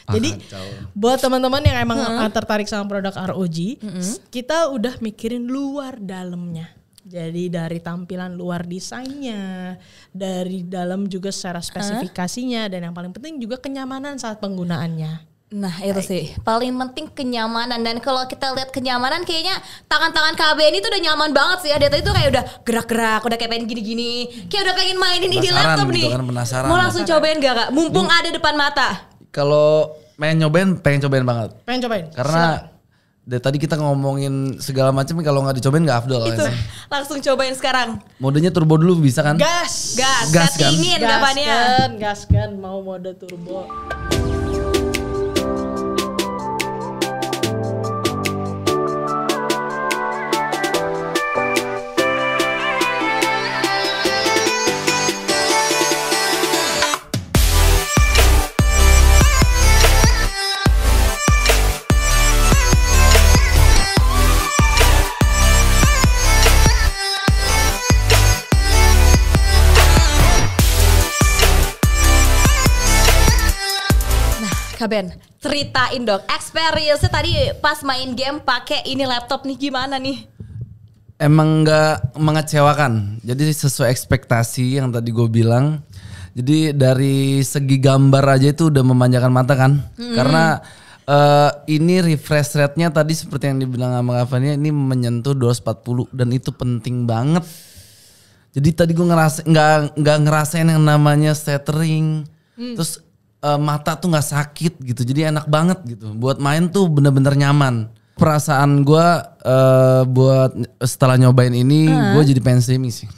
Ah, Jadi ah, buat teman-teman yang emang hmm. tertarik sama produk ROG, hmm. kita udah mikirin luar dalamnya. Jadi dari tampilan luar desainnya, dari dalam juga secara spesifikasinya huh? dan yang paling penting juga kenyamanan saat penggunaannya. Nah itu sih paling penting kenyamanan dan kalau kita lihat kenyamanan kayaknya tangan-tangan KBN itu udah nyaman banget sih ya data tuh kayak udah gerak-gerak udah kayak pengen gini-gini kayak udah pengen mainin ini di laptop gitu nih kan mau langsung penasaran. cobain gak kak mumpung ada depan mata kalau pengen nyobain pengen cobain banget pengen cobain karena dari tadi kita ngomongin segala macam kalau nggak dicobain nggak afdol itu langsung cobain sekarang modenya turbo dulu bisa kan gas gas gas kan Gas. gas kan, kan? gas kan mau mode turbo Kaben, ceritain dong. Experience tadi pas main game pakai ini laptop nih gimana nih? Emang nggak mengecewakan. Jadi sesuai ekspektasi yang tadi gue bilang. Jadi dari segi gambar aja itu udah memanjakan mata kan. Hmm. Karena uh, ini refresh rate-nya tadi seperti yang dibilang sama Kavani ini menyentuh 240 dan itu penting banget. Jadi tadi gue ngerasa nggak nggak ngerasain yang namanya scattering. Hmm. Terus uh, mata tuh nggak sakit gitu. Jadi enak banget gitu. Buat main tuh bener-bener nyaman. Perasaan gue uh, buat setelah nyobain ini, uh. gue jadi pengen streaming sih.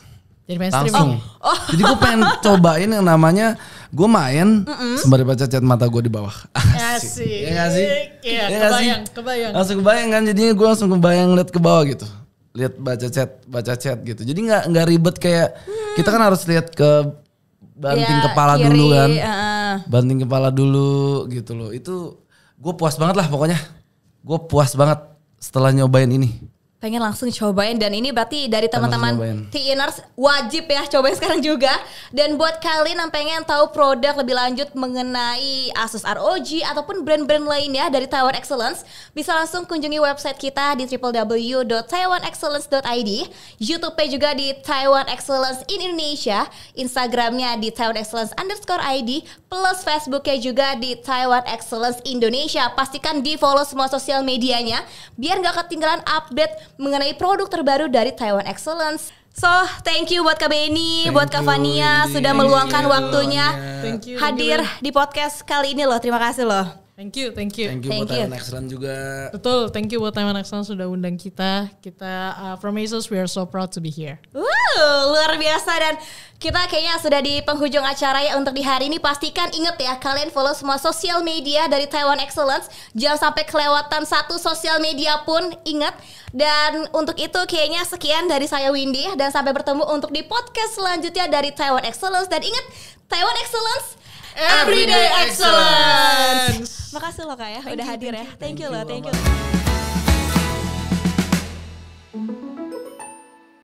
Jadi pengen Langsung. Oh. Oh. Jadi gue pengen [LAUGHS] cobain yang namanya gue main mm -mm. sembari baca cat mata gue di bawah. Asik. [LAUGHS] Ya gak sih? Iya, ya kebayang, sih? kebayang. Langsung kebayang kan jadinya gue langsung kebayang lihat ke bawah gitu. Lihat baca chat, baca chat gitu. Jadi nggak nggak ribet kayak hmm. kita kan harus lihat ke banting ya, kepala kiri, dulu kan. Uh banting kepala dulu gitu loh. Itu gue puas banget lah pokoknya. Gue puas banget setelah nyobain ini pengen langsung cobain dan ini berarti dari teman-teman TINers wajib ya cobain [LAUGHS] sekarang juga dan buat kalian yang pengen tahu produk lebih lanjut mengenai Asus ROG ataupun brand-brand lainnya dari Taiwan Excellence bisa langsung kunjungi website kita di www.taiwanexcellence.id YouTube-nya juga di Taiwan Excellence in Indonesia Instagramnya di Taiwan Excellence underscore ID plus Facebooknya juga di Taiwan Excellence Indonesia pastikan di follow semua sosial medianya biar nggak ketinggalan update mengenai produk terbaru dari Taiwan Excellence. So, thank you buat Kak Beni, thank buat Kak Fania sudah meluangkan waktunya thank you, hadir di podcast kali ini loh. Terima kasih loh. Thank you, thank you. Thank you thank buat you. Taiwan Excellence juga. Betul, thank you buat Taiwan Excellence sudah undang kita. Kita uh, from Asus, we are so proud to be here. Wow, luar biasa dan kita kayaknya sudah di penghujung acara ya untuk di hari ini. Pastikan inget ya, kalian follow semua sosial media dari Taiwan Excellence. Jangan sampai kelewatan satu sosial media pun, ingat. Dan untuk itu kayaknya sekian dari saya Windy dan sampai bertemu untuk di podcast selanjutnya dari Taiwan Excellence. Dan ingat, Taiwan Excellence Everyday Excellence. Makasih loh kak ya, thank udah you, hadir thank ya. Thank you, thank you loh, thank you.